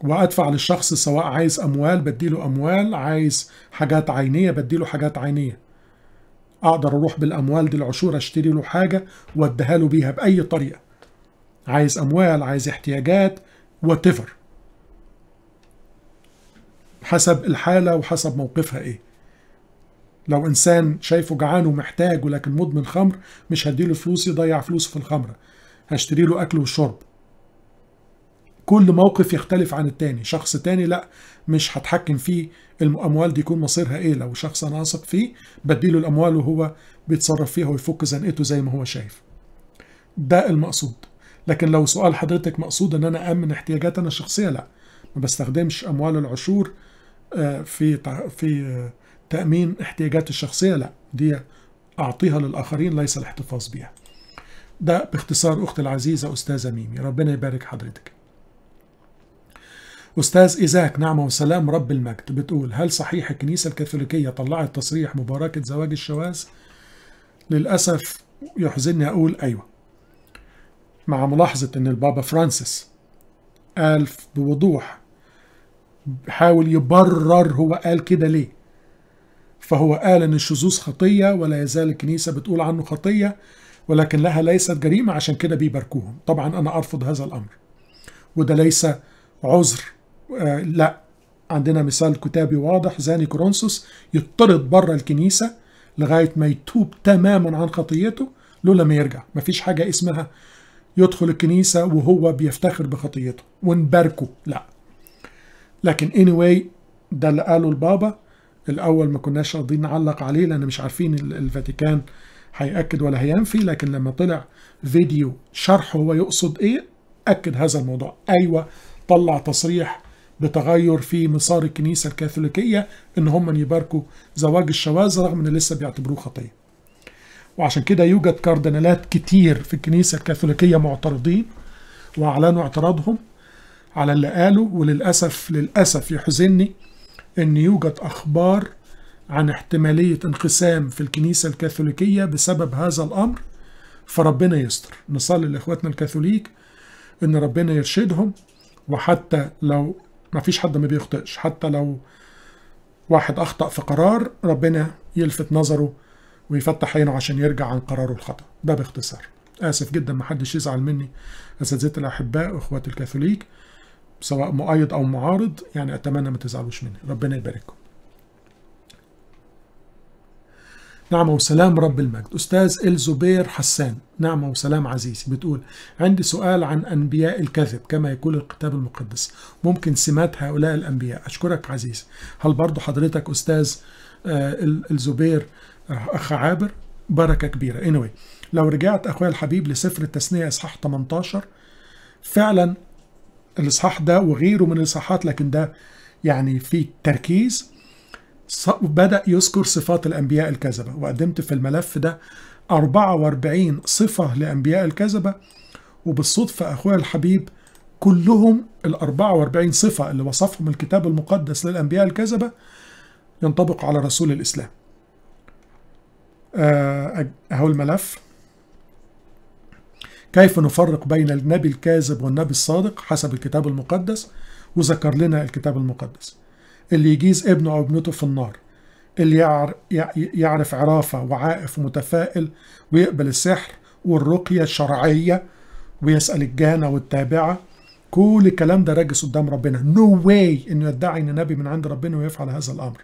وأدفع للشخص سواء عايز أموال بديله أموال عايز حاجات عينية بديله حاجات عينية أقدر أروح بالأموال دي العشور أشتري له حاجة وأديها له بيها بأي طريقة عايز أموال عايز احتياجات وتفر حسب الحالة وحسب موقفها إيه لو انسان شايفه جعان ومحتاج ولكن مدمن خمر مش هديله فلوس يضيع فلوسه في الخمره هشتري له اكل وشرب كل موقف يختلف عن التاني شخص تاني لا مش هتحكم فيه الاموال دي يكون مصيرها ايه لو شخص انا اثق فيه بديله الاموال وهو بيتصرف فيها ويفك زنقته زي ما هو شايف ده المقصود لكن لو سؤال حضرتك مقصود ان انا امن احتياجاتنا الشخصيه لا ما بستخدمش اموال العشور آه، في في آه، تأمين احتياجات الشخصية لا دي أعطيها للآخرين ليس الاحتفاظ بها ده باختصار أختي العزيزة أستاذة ميمي ربنا يبارك حضرتك أستاذ إيزاك نعمة وسلام رب المجد بتقول هل صحيح الكنيسة الكاثوليكية طلعت تصريح مباركة زواج الشواذ؟ للأسف يحزنني أقول أيوة مع ملاحظة أن البابا فرانسيس قال بوضوح حاول يبرر هو قال كده ليه فهو قال ان الشذوذ خطيه ولا يزال الكنيسه بتقول عنه خطيه ولكن لها ليست جريمه عشان كده بيباركوهم طبعا انا ارفض هذا الامر وده ليس عذر آه لا عندنا مثال كتابي واضح زاني كورنثوس يطرد بره الكنيسه لغايه ما يتوب تماما عن خطيته لولا ما يرجع مفيش حاجه اسمها يدخل الكنيسه وهو بيفتخر بخطيته ونباركه لا لكن anyway ده اللي قاله البابا الاول ما كناش قاضيين نعلق عليه لان مش عارفين الفاتيكان هيأكد ولا هينفي لكن لما طلع فيديو شرح هو يقصد ايه أكد هذا الموضوع أيوة طلع تصريح بتغير في مسار الكنيسة الكاثوليكية إن هم يباركوا زواج الشواذ رغم إن لسه بيعتبروه خطية وعشان كده يوجد كاردينالات كتير في الكنيسة الكاثوليكية معترضين وأعلنوا اعتراضهم على اللي قالوا وللأسف للأسف يحزني أن يوجد أخبار عن احتمالية انقسام في الكنيسة الكاثوليكية بسبب هذا الأمر فربنا يستر نصلي لإخواتنا الكاثوليك أن ربنا يرشدهم وحتى لو ما فيش حد ما بيخطئش حتى لو واحد أخطأ في قرار ربنا يلفت نظره ويفتح عينه عشان يرجع عن قراره الخطأ ده باختصار آسف جدا محدش يزعل مني أساتذتي الأحباء وإخواتي الكاثوليك سواء مؤيد او معارض يعني اتمنى ما تزعلوش مني ربنا يبارككم نعم وسلام رب المجد أستاذ الزبير حسان نعم وسلام عزيزي بتقول عندي سؤال عن أنبياء الكذب كما يقول الكتاب المقدس ممكن سمات هؤلاء الأنبياء أشكرك عزيزي هل برضو حضرتك أستاذ آه، الزبير آه، أخ عابر بركة كبيرة anyway لو رجعت أخويا الحبيب لسفر التثنية إصحاح 18 فعلا الإصحاح ده وغيره من الإصحاحات لكن ده يعني في تركيز بدأ يذكر صفات الأنبياء الكذبة وقدمت في الملف ده 44 صفة لأنبياء الكذبة وبالصدفة أخويا الحبيب كلهم ال 44 صفة اللي وصفهم الكتاب المقدس للأنبياء الكذبة ينطبق على رسول الإسلام آه، أهو الملف كيف نفرق بين النبي الكاذب والنبي الصادق حسب الكتاب المقدس وذكر لنا الكتاب المقدس اللي يجيز ابنه أو ابنته في النار اللي يعرف عرافة وعائف ومتفائل ويقبل السحر والرقية الشرعية ويسأل الجانة والتابعة كل الكلام ده راجس قدام ربنا نو no واي انه يدعي ان نبي من عند ربنا ويفعل هذا الامر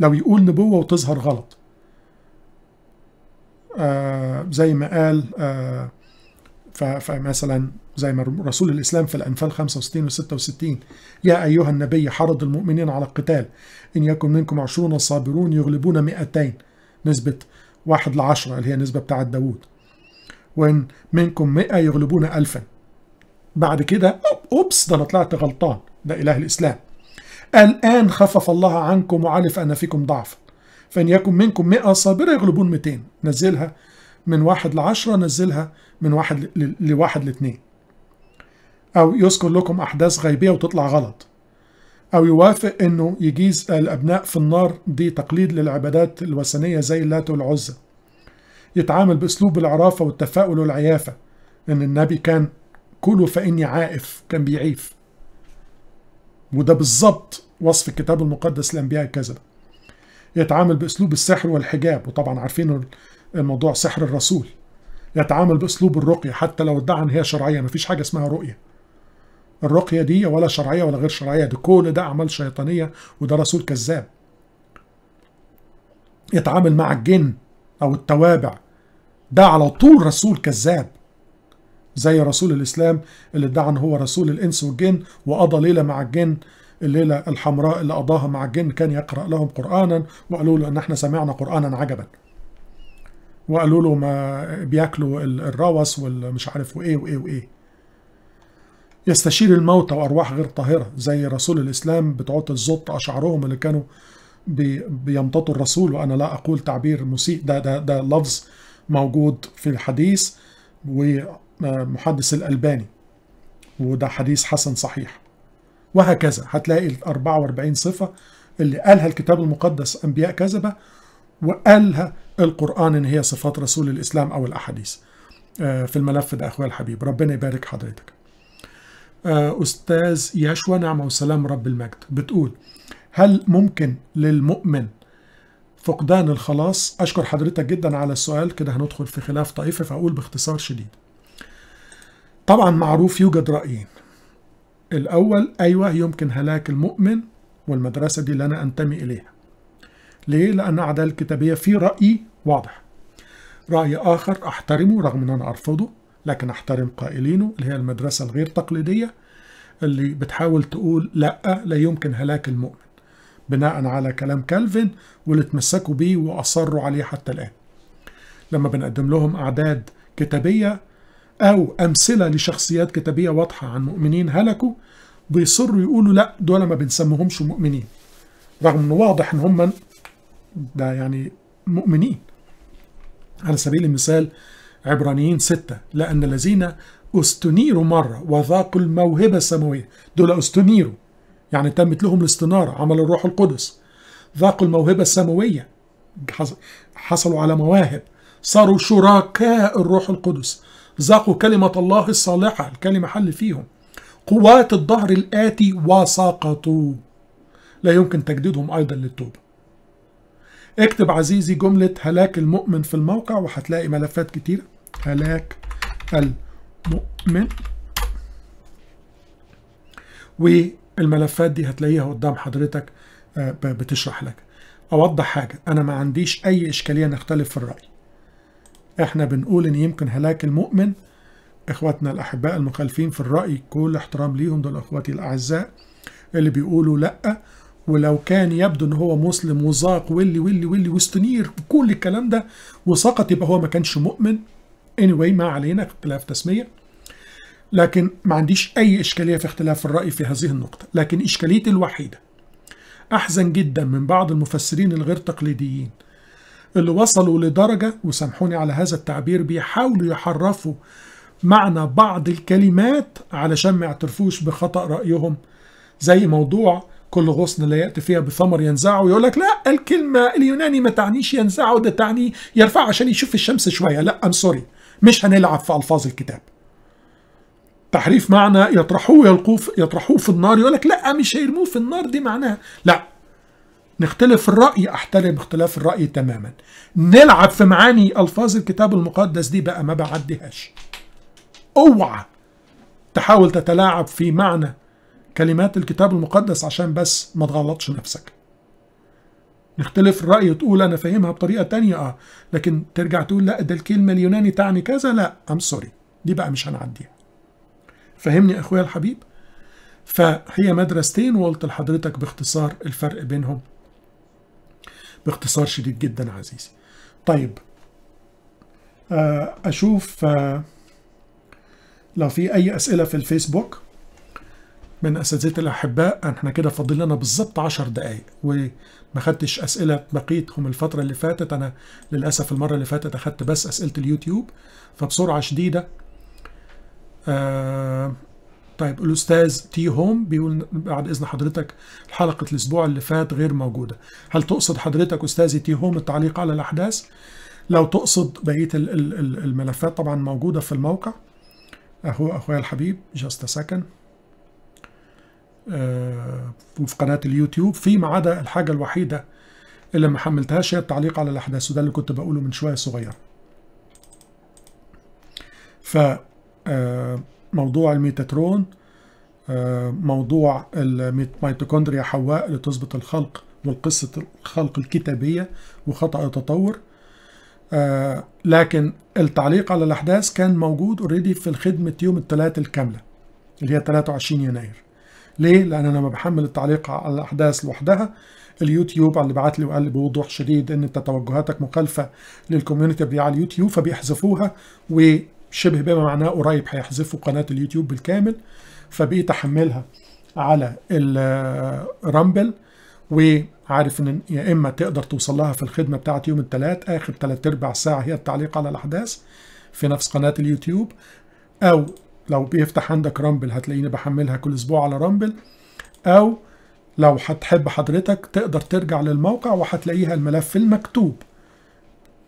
لو يقول نبوه وتظهر غلط آه، زي ما قال آه، فمثلا زي ما رسول الإسلام في الأنفال 65 و 66 يا أيها النبي حرض المؤمنين على القتال إن يكن منكم عشرون صابرون يغلبون 200 نسبة واحد لعشرة اللي هي النسبة بتاعة داوود وإن منكم 100 يغلبون ألفا بعد كده أوبس ده أنا طلعت غلطان ده إله الإسلام الآن خفف الله عنكم وعرف أن فيكم ضعف فإن يكن منكم 100 صابرة يغلبون 200 نزلها من واحد لعشرة نزلها من واحد لواحد لاتنين أو يذكر لكم أحداث غيبية وتطلع غلط أو يوافق إنه يجيز الأبناء في النار دي تقليد للعبادات الوثنية زي اللات والعزة يتعامل بأسلوب العرافة والتفاؤل والعيافة إن النبي كان كلوا فإني عائف كان بيعيف وده بالظبط وصف الكتاب المقدس للأنبياء الكذبة يتعامل باسلوب السحر والحجاب وطبعا عارفين الموضوع سحر الرسول يتعامل باسلوب الرقيه حتى لو ادعى ان هي شرعيه مفيش حاجه اسمها رقيه الرقيه دي ولا شرعيه ولا غير شرعيه ده كل ده اعمال شيطانيه وده رسول كذاب يتعامل مع الجن او التوابع ده على طول رسول كذاب زي رسول الاسلام اللي ادعى ان هو رسول الانس والجن وقضى ليله مع الجن الليلة الحمراء اللي قضاها مع الجن كان يقرأ لهم قرآنا وقالوا له إن احنا سمعنا قرآنا عجبا وقالوا له ما بياكلوا الروس والمش عارف وإيه وإيه وإيه يستشير الموتى وأرواح غير طاهرة زي رسول الإسلام بتعوت الزط أشعرهم اللي كانوا بيمتطوا الرسول وأنا لا أقول تعبير مسيء ده ده ده لفظ موجود في الحديث ومحدث الألباني وده حديث حسن صحيح وهكذا هتلاقي ال 44 صفة اللي قالها الكتاب المقدس أنبياء كذبة وقالها القرآن إن هي صفات رسول الإسلام أو الأحاديث آه، في الملف ده أخويا الحبيب ربنا يبارك حضرتك آه، أستاذ يشوى نعمة وسلام رب المجد بتقول هل ممكن للمؤمن فقدان الخلاص أشكر حضرتك جدا على السؤال كده هندخل في خلاف طائفة فأقول باختصار شديد طبعا معروف يوجد رأيين الأول أيوة يمكن هلاك المؤمن والمدرسة دي اللي أنا أنتمي إليها ليه؟ لأن أعداد الكتابية في رأيي واضح رأي آخر أحترمه رغم أن أنا أرفضه لكن أحترم قائلينه اللي هي المدرسة الغير تقليدية اللي بتحاول تقول لا لا يمكن هلاك المؤمن بناء على كلام كالفين واللي اتمسكوا بيه وأصروا عليه حتى الآن لما بنقدم لهم أعداد كتابية أو أمثلة لشخصيات كتابية واضحة عن مؤمنين هلكوا بيصروا يقولوا لا دول ما بنسميهمش مؤمنين رغم انه واضح ان هم ده يعني مؤمنين على سبيل المثال عبرانيين ستة لأن الذين استنيروا مرة وذاقوا الموهبة السماوية دول استنيروا يعني تمت لهم الاستنارة عمل الروح القدس ذاقوا الموهبة السماوية حصلوا على مواهب صاروا شركاء الروح القدس ذاقوا كلمة الله الصالحة الكلمة حل فيهم قوات الظهر الآتي وسقطوا لا يمكن تجديدهم أيضا للتوبة اكتب عزيزي جملة هلاك المؤمن في الموقع وهتلاقي ملفات كتير هلاك المؤمن والملفات دي هتلاقيها قدام حضرتك آه، بتشرح لك أوضح حاجة أنا ما عنديش أي إشكالية نختلف في الرأي احنا بنقول ان يمكن هلاك المؤمن اخواتنا الاحباء المخالفين في الرأي كل احترام ليهم دول اخواتي الاعزاء اللي بيقولوا لأ ولو كان يبدو ان هو مسلم وزاق واللي واللي واللي واستنير كل الكلام ده وسقط يبقى هو ما كانش مؤمن anyway ما علينا اختلاف تسمية لكن ما عنديش اي اشكالية في اختلاف الرأي في هذه النقطة لكن اشكاليتي الوحيدة احزن جدا من بعض المفسرين الغير تقليديين اللي وصلوا لدرجة وسامحوني على هذا التعبير بيحاولوا يحرفوا معنى بعض الكلمات علشان ما يعترفوش بخطأ رأيهم زي موضوع كل غصن لا يأتي فيها بثمر ينزعه يقول لك لا الكلمة اليوناني ما تعنيش ينزعه ده تعني يرفعه عشان يشوف الشمس شوية لا أم سوري مش هنلعب في ألفاظ الكتاب تحريف معنى يطرحوه يلقوه يطرحوه في النار يقول لك لا مش هيرموه في النار دي معناها لا نختلف في الرأي أحترم اختلاف الرأي تماما نلعب في معاني ألفاظ الكتاب المقدس دي بقى ما بعديهاش اوعى تحاول تتلاعب في معنى كلمات الكتاب المقدس عشان بس ما تغلطش نفسك نختلف الرأي وتقول أنا فاهمها بطريقة تانية أه لكن ترجع تقول لا ده الكلمة اليوناني تعني كذا لا أم سوري دي بقى مش هنعديها فهمني أخويا الحبيب فهي مدرستين وقلت لحضرتك باختصار الفرق بينهم باختصار شديد جدا عزيزي طيب آه، أشوف آه، لو في أي أسئلة في الفيسبوك من اساتذه الأحباء احنا كده فاضل لنا بالظبط 10 دقايق وما خدتش أسئلة بقيتهم الفترة اللي فاتت أنا للأسف المرة اللي فاتت أخدت بس أسئلة اليوتيوب فبسرعة شديدة آه طيب الاستاذ تي هوم بيقول بعد اذن حضرتك حلقه الاسبوع اللي فات غير موجوده هل تقصد حضرتك استاذي تي هوم التعليق على الاحداث لو تقصد بقيه الملفات طبعا موجوده في الموقع اهو اخويا الحبيب جاست آه، سكن وفي قناه اليوتيوب فيما عدا الحاجه الوحيده اللي ما حملتهاش هي التعليق على الاحداث وده اللي كنت بقوله من شويه صغير ف آه، موضوع الميتاترون آه، موضوع الميتوكوندريا حواء لتثبت الخلق والقصة الخلق الكتابية وخطأ التطور آه، لكن التعليق على الأحداث كان موجود اوريدي في الخدمة يوم الثلاثة الكاملة اللي هي 23 يناير ليه؟ لأن أنا ما بحمل التعليق على الأحداث لوحدها اليوتيوب اللي بعت لي وقال لي بوضوح شديد ان انت توجهاتك مخالفه للكوميونتي على اليوتيوب فبيحذفوها شبه بما معناه قريب هيحذفوا قناة اليوتيوب بالكامل فبقيت أحملها على الرامبل وعارف ان يا اما تقدر توصل لها في الخدمه بتاعت يوم الثلاث اخر ثلاث اربع ساعه هي التعليق على الاحداث في نفس قناه اليوتيوب او لو بيفتح عندك رامبل هتلاقيني بحملها كل اسبوع على رامبل او لو هتحب حضرتك تقدر ترجع للموقع وهتلاقيها الملف المكتوب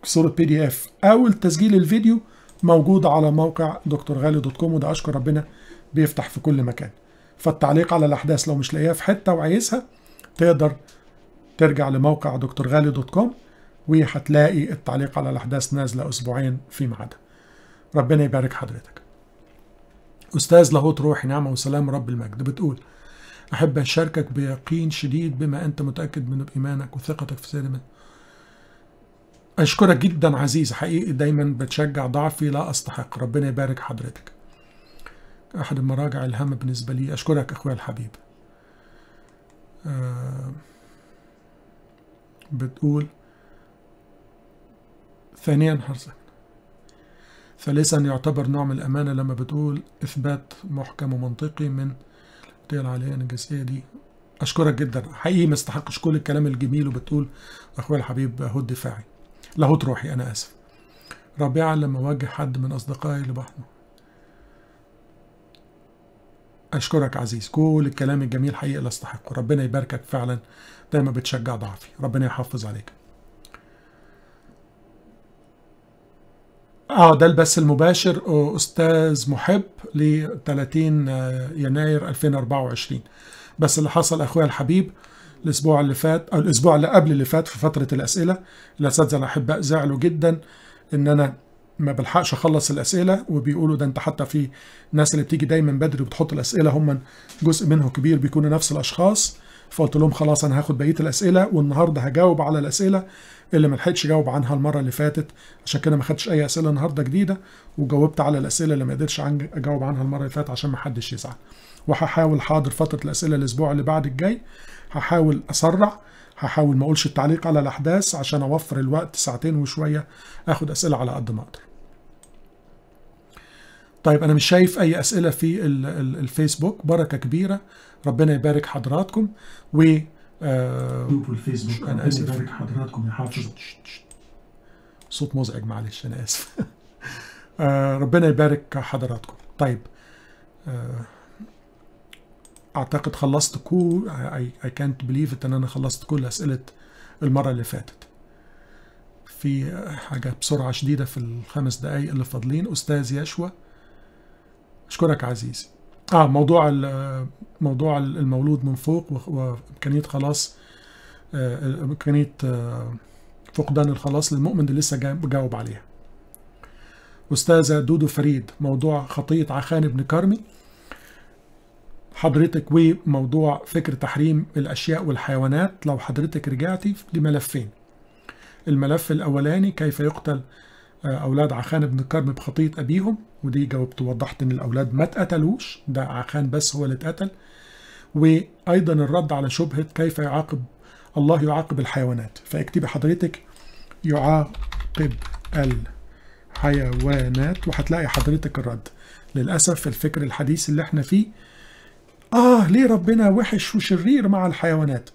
صوره بي دي اف او التسجيل الفيديو موجودة على موقع دكتور غالي دوت كوم وده أشكر ربنا بيفتح في كل مكان فالتعليق على الأحداث لو مش لاقيها في حتة وعايزها تقدر ترجع لموقع دكتور غالي دوت كوم وهتلاقي التعليق على الأحداث نازلة أسبوعين في ميعادها ربنا يبارك حضرتك أستاذ لاهوت روحي نعمة وسلام رب المجد بتقول أحب أشاركك بيقين شديد بما أنت متأكد منه بإيمانك وثقتك في سيدنا أشكرك جدا عزيز حقيقي دايما بتشجع ضعفي لا أستحق ربنا يبارك حضرتك أحد المراجع الهامة بالنسبة لي أشكرك أخويا الحبيب آه بتقول ثانيا حرصا ثالثا يعتبر نوع من الأمانة لما بتقول إثبات محكم ومنطقي من تقل عليا أن الجزئية دي أشكرك جدا حقيقي ما استحقش كل الكلام الجميل وبتقول أخويا الحبيب هو الدفاعي لهوت روحي أنا آسف رابعا لما أواجه حد من أصدقائي اللي بحضنه أشكرك عزيز كل الكلام الجميل حقيقي لا أستحقه ربنا يباركك فعلا دايما بتشجع ضعفي ربنا يحافظ عليك اه ده البث المباشر استاذ محب ل 30 آه، يناير 2024 بس اللي حصل اخويا الحبيب الاسبوع اللي فات او الاسبوع اللي قبل اللي فات في فتره الاسئله الاساتذه الاحباء زعلوا جدا ان انا ما بلحقش اخلص الاسئله وبيقولوا ده انت حتى في ناس اللي بتيجي دايما بدري وبتحط الاسئله هم جزء منه كبير بيكونوا نفس الاشخاص فقلت لهم خلاص انا هاخد بقيه الاسئله والنهارده هجاوب على الاسئله اللي ما لحقتش اجاوب عنها المره اللي فاتت عشان كده ما خدتش اي اسئله النهارده جديده وجاوبت على الاسئله اللي ما قدرتش اجاوب عنها المره اللي فاتت عشان ما حدش يزعل وهحاول حاضر فتره الاسئله الاسبوع اللي بعد الجاي هحاول اسرع هحاول ما اقولش التعليق على الاحداث عشان اوفر الوقت ساعتين وشويه اخد اسئله على قد ما اقدر طيب انا مش شايف اي اسئله في الفيسبوك بركه كبيره ربنا يبارك حضراتكم و آه، جروب الفيسبوك انا اسف يبارك حضراتكم يا صوت مزعج معلش انا اسف آه، ربنا يبارك حضراتكم طيب آه، اعتقد خلصت كل اي كانت بليف ان انا خلصت كل اسئله المره اللي فاتت في حاجه بسرعه شديده في الخمس دقائق اللي فاضلين استاذ يشوى اشكرك عزيزي اه موضوع موضوع المولود من فوق وامكانيه خلاص امكانيه آه، آه، فقدان الخلاص للمؤمن اللي لسه بجاوب عليها استاذه دودو فريد موضوع خطيه عخان بن كرمي حضرتك وموضوع فكر تحريم الأشياء والحيوانات لو حضرتك رجعتي لملفين الملف الأولاني كيف يقتل آه، أولاد عخان بن كرم بخطية أبيهم ودي جاوبت ووضحت إن الأولاد ما اتقتلوش ده عخان بس هو اللي اتقتل وأيضا الرد على شبهة كيف يعاقب الله يعاقب الحيوانات فاكتبي حضرتك يعاقب الحيوانات وهتلاقي حضرتك الرد للأسف الفكر الحديث اللي احنا فيه آه ليه ربنا وحش وشرير مع الحيوانات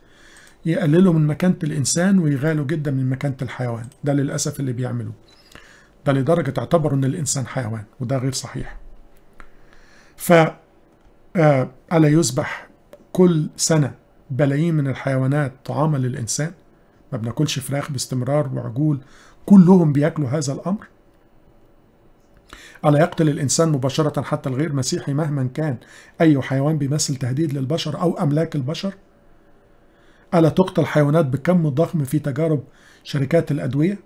يقللوا من مكانة الإنسان ويغالوا جدا من مكانة الحيوان ده للأسف اللي بيعملوه ده لدرجة اعتبروا أن الإنسان حيوان وده غير صحيح ف آه، ألا يذبح كل سنة بلايين من الحيوانات طعاما للإنسان ما بناكلش فراخ باستمرار وعجول كلهم بياكلوا هذا الأمر ألا يقتل الإنسان مباشرة حتى الغير مسيحي مهما كان أي حيوان بيمثل تهديد للبشر أو أملاك البشر ألا تقتل حيوانات بكم ضخم في تجارب شركات الأدوية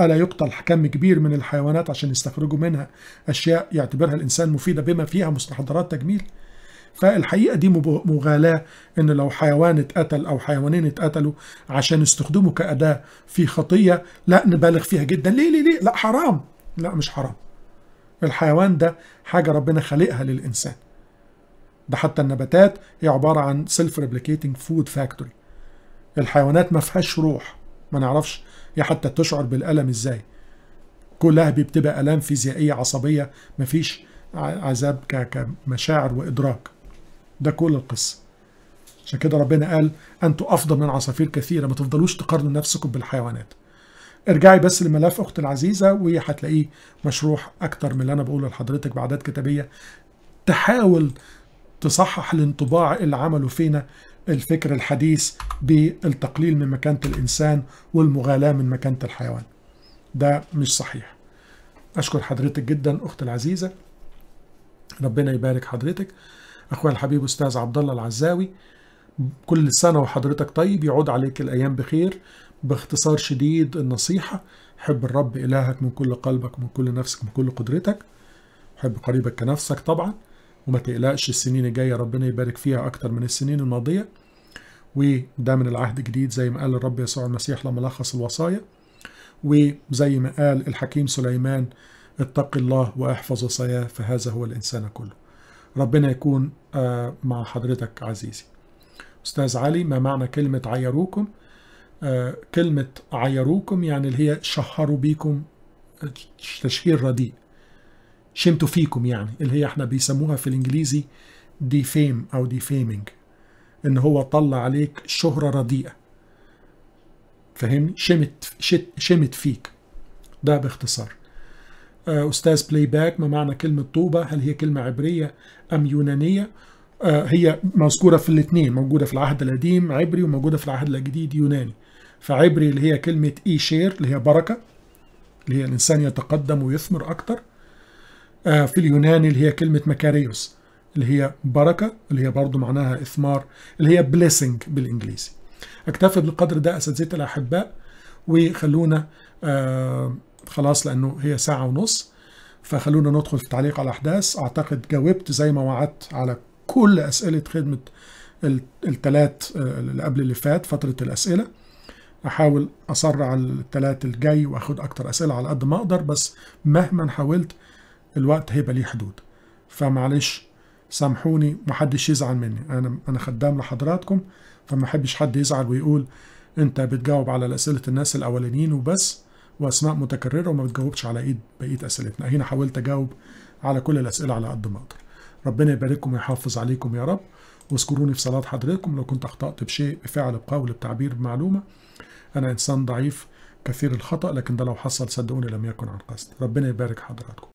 ألا يقتل كم كبير من الحيوانات عشان يستخرجوا منها أشياء يعتبرها الإنسان مفيدة بما فيها مستحضرات تجميل فالحقيقة دي مغالاة إن لو حيوان اتقتل أو حيوانين اتقتلوا عشان استخدمه كأداة في خطية لا نبالغ فيها جدا ليه ليه ليه لا حرام لا مش حرام الحيوان ده حاجة ربنا خلقها للإنسان ده حتى النباتات هي عبارة عن سيلف ريبليكيتنج فود فاكتوري الحيوانات ما فيهاش روح ما نعرفش هي حتى تشعر بالألم إزاي كلها بتبقى آلام فيزيائية عصبية مفيش عذاب كمشاعر وإدراك ده كل القصة عشان كده ربنا قال أنتوا أفضل من عصافير كثيرة ما تفضلوش تقارنوا نفسكم بالحيوانات ارجعي بس لملف اختي العزيزه وهتلاقيه مشروح اكتر من اللي انا بقوله لحضرتك بعدات كتابيه تحاول تصحح الانطباع اللي عمله فينا الفكر الحديث بالتقليل من مكانه الانسان والمغالاه من مكانه الحيوان ده مش صحيح اشكر حضرتك جدا اختي العزيزه ربنا يبارك حضرتك اخويا الحبيب استاذ عبد الله العزاوي كل سنه وحضرتك طيب يعود عليك الايام بخير باختصار شديد النصيحة حب الرب إلهك من كل قلبك من كل نفسك من كل قدرتك حب قريبك كنفسك طبعا وما تقلقش السنين الجاية ربنا يبارك فيها أكتر من السنين الماضية وده من العهد الجديد زي ما قال الرب يسوع المسيح لما لخص الوصايا وزي ما قال الحكيم سليمان اتق الله واحفظ وصاياه فهذا هو الإنسان كله ربنا يكون آه، مع حضرتك عزيزي أستاذ علي ما معنى كلمة عيروكم؟ كلمة عيروكم يعني اللي هي شهروا بيكم تشهير رديء شمتوا فيكم يعني اللي هي احنا بيسموها في الانجليزي ديفيم او ديفيمينج ان هو طلع عليك شهرة رديئة فاهمني شمت شت شمت فيك ده باختصار آه، استاذ بلاي باك ما معنى كلمة طوبة هل هي كلمة عبرية ام يونانية آه، هي مذكورة في الاثنين موجودة في العهد القديم عبري وموجودة في العهد الجديد يوناني فعبري اللي هي كلمة إي شير اللي هي بركة اللي هي الإنسان يتقدم ويثمر أكتر آه، في اليوناني اللي هي كلمة مكاريوس اللي هي بركة اللي هي برضو معناها إثمار اللي هي blessing بالإنجليزي أكتفي بالقدر ده أساتذة الأحباء وخلونا آه، خلاص لأنه هي ساعة ونص فخلونا ندخل في تعليق على الأحداث أعتقد جاوبت زي ما وعدت على كل أسئلة خدمة الثلاث آه، اللي قبل اللي فات فترة الأسئلة احاول اسرع على الثلاث الجاي واخد اكتر اسئله على قد ما اقدر بس مهما حاولت الوقت هيبقى ليه حدود فمعلش سامحوني محدش يزعل مني انا انا خدام لحضراتكم فما حبش حد يزعل ويقول انت بتجاوب على اسئله الناس الاولانيين وبس واسماء متكرره وما بتجاوبش على ايد بقيه اسئلتنا هنا حاولت اجاوب على كل الاسئله على قد ما اقدر ربنا يبارككم ويحافظ عليكم يا رب واذكروني في صلاه حضرتكم لو كنت اخطات بشيء بفعل بقول بتعبير بمعلومه أنا إنسان ضعيف كثير الخطأ لكن ده لو حصل صدقوني لم يكن عن قصد ربنا يبارك حضراتكم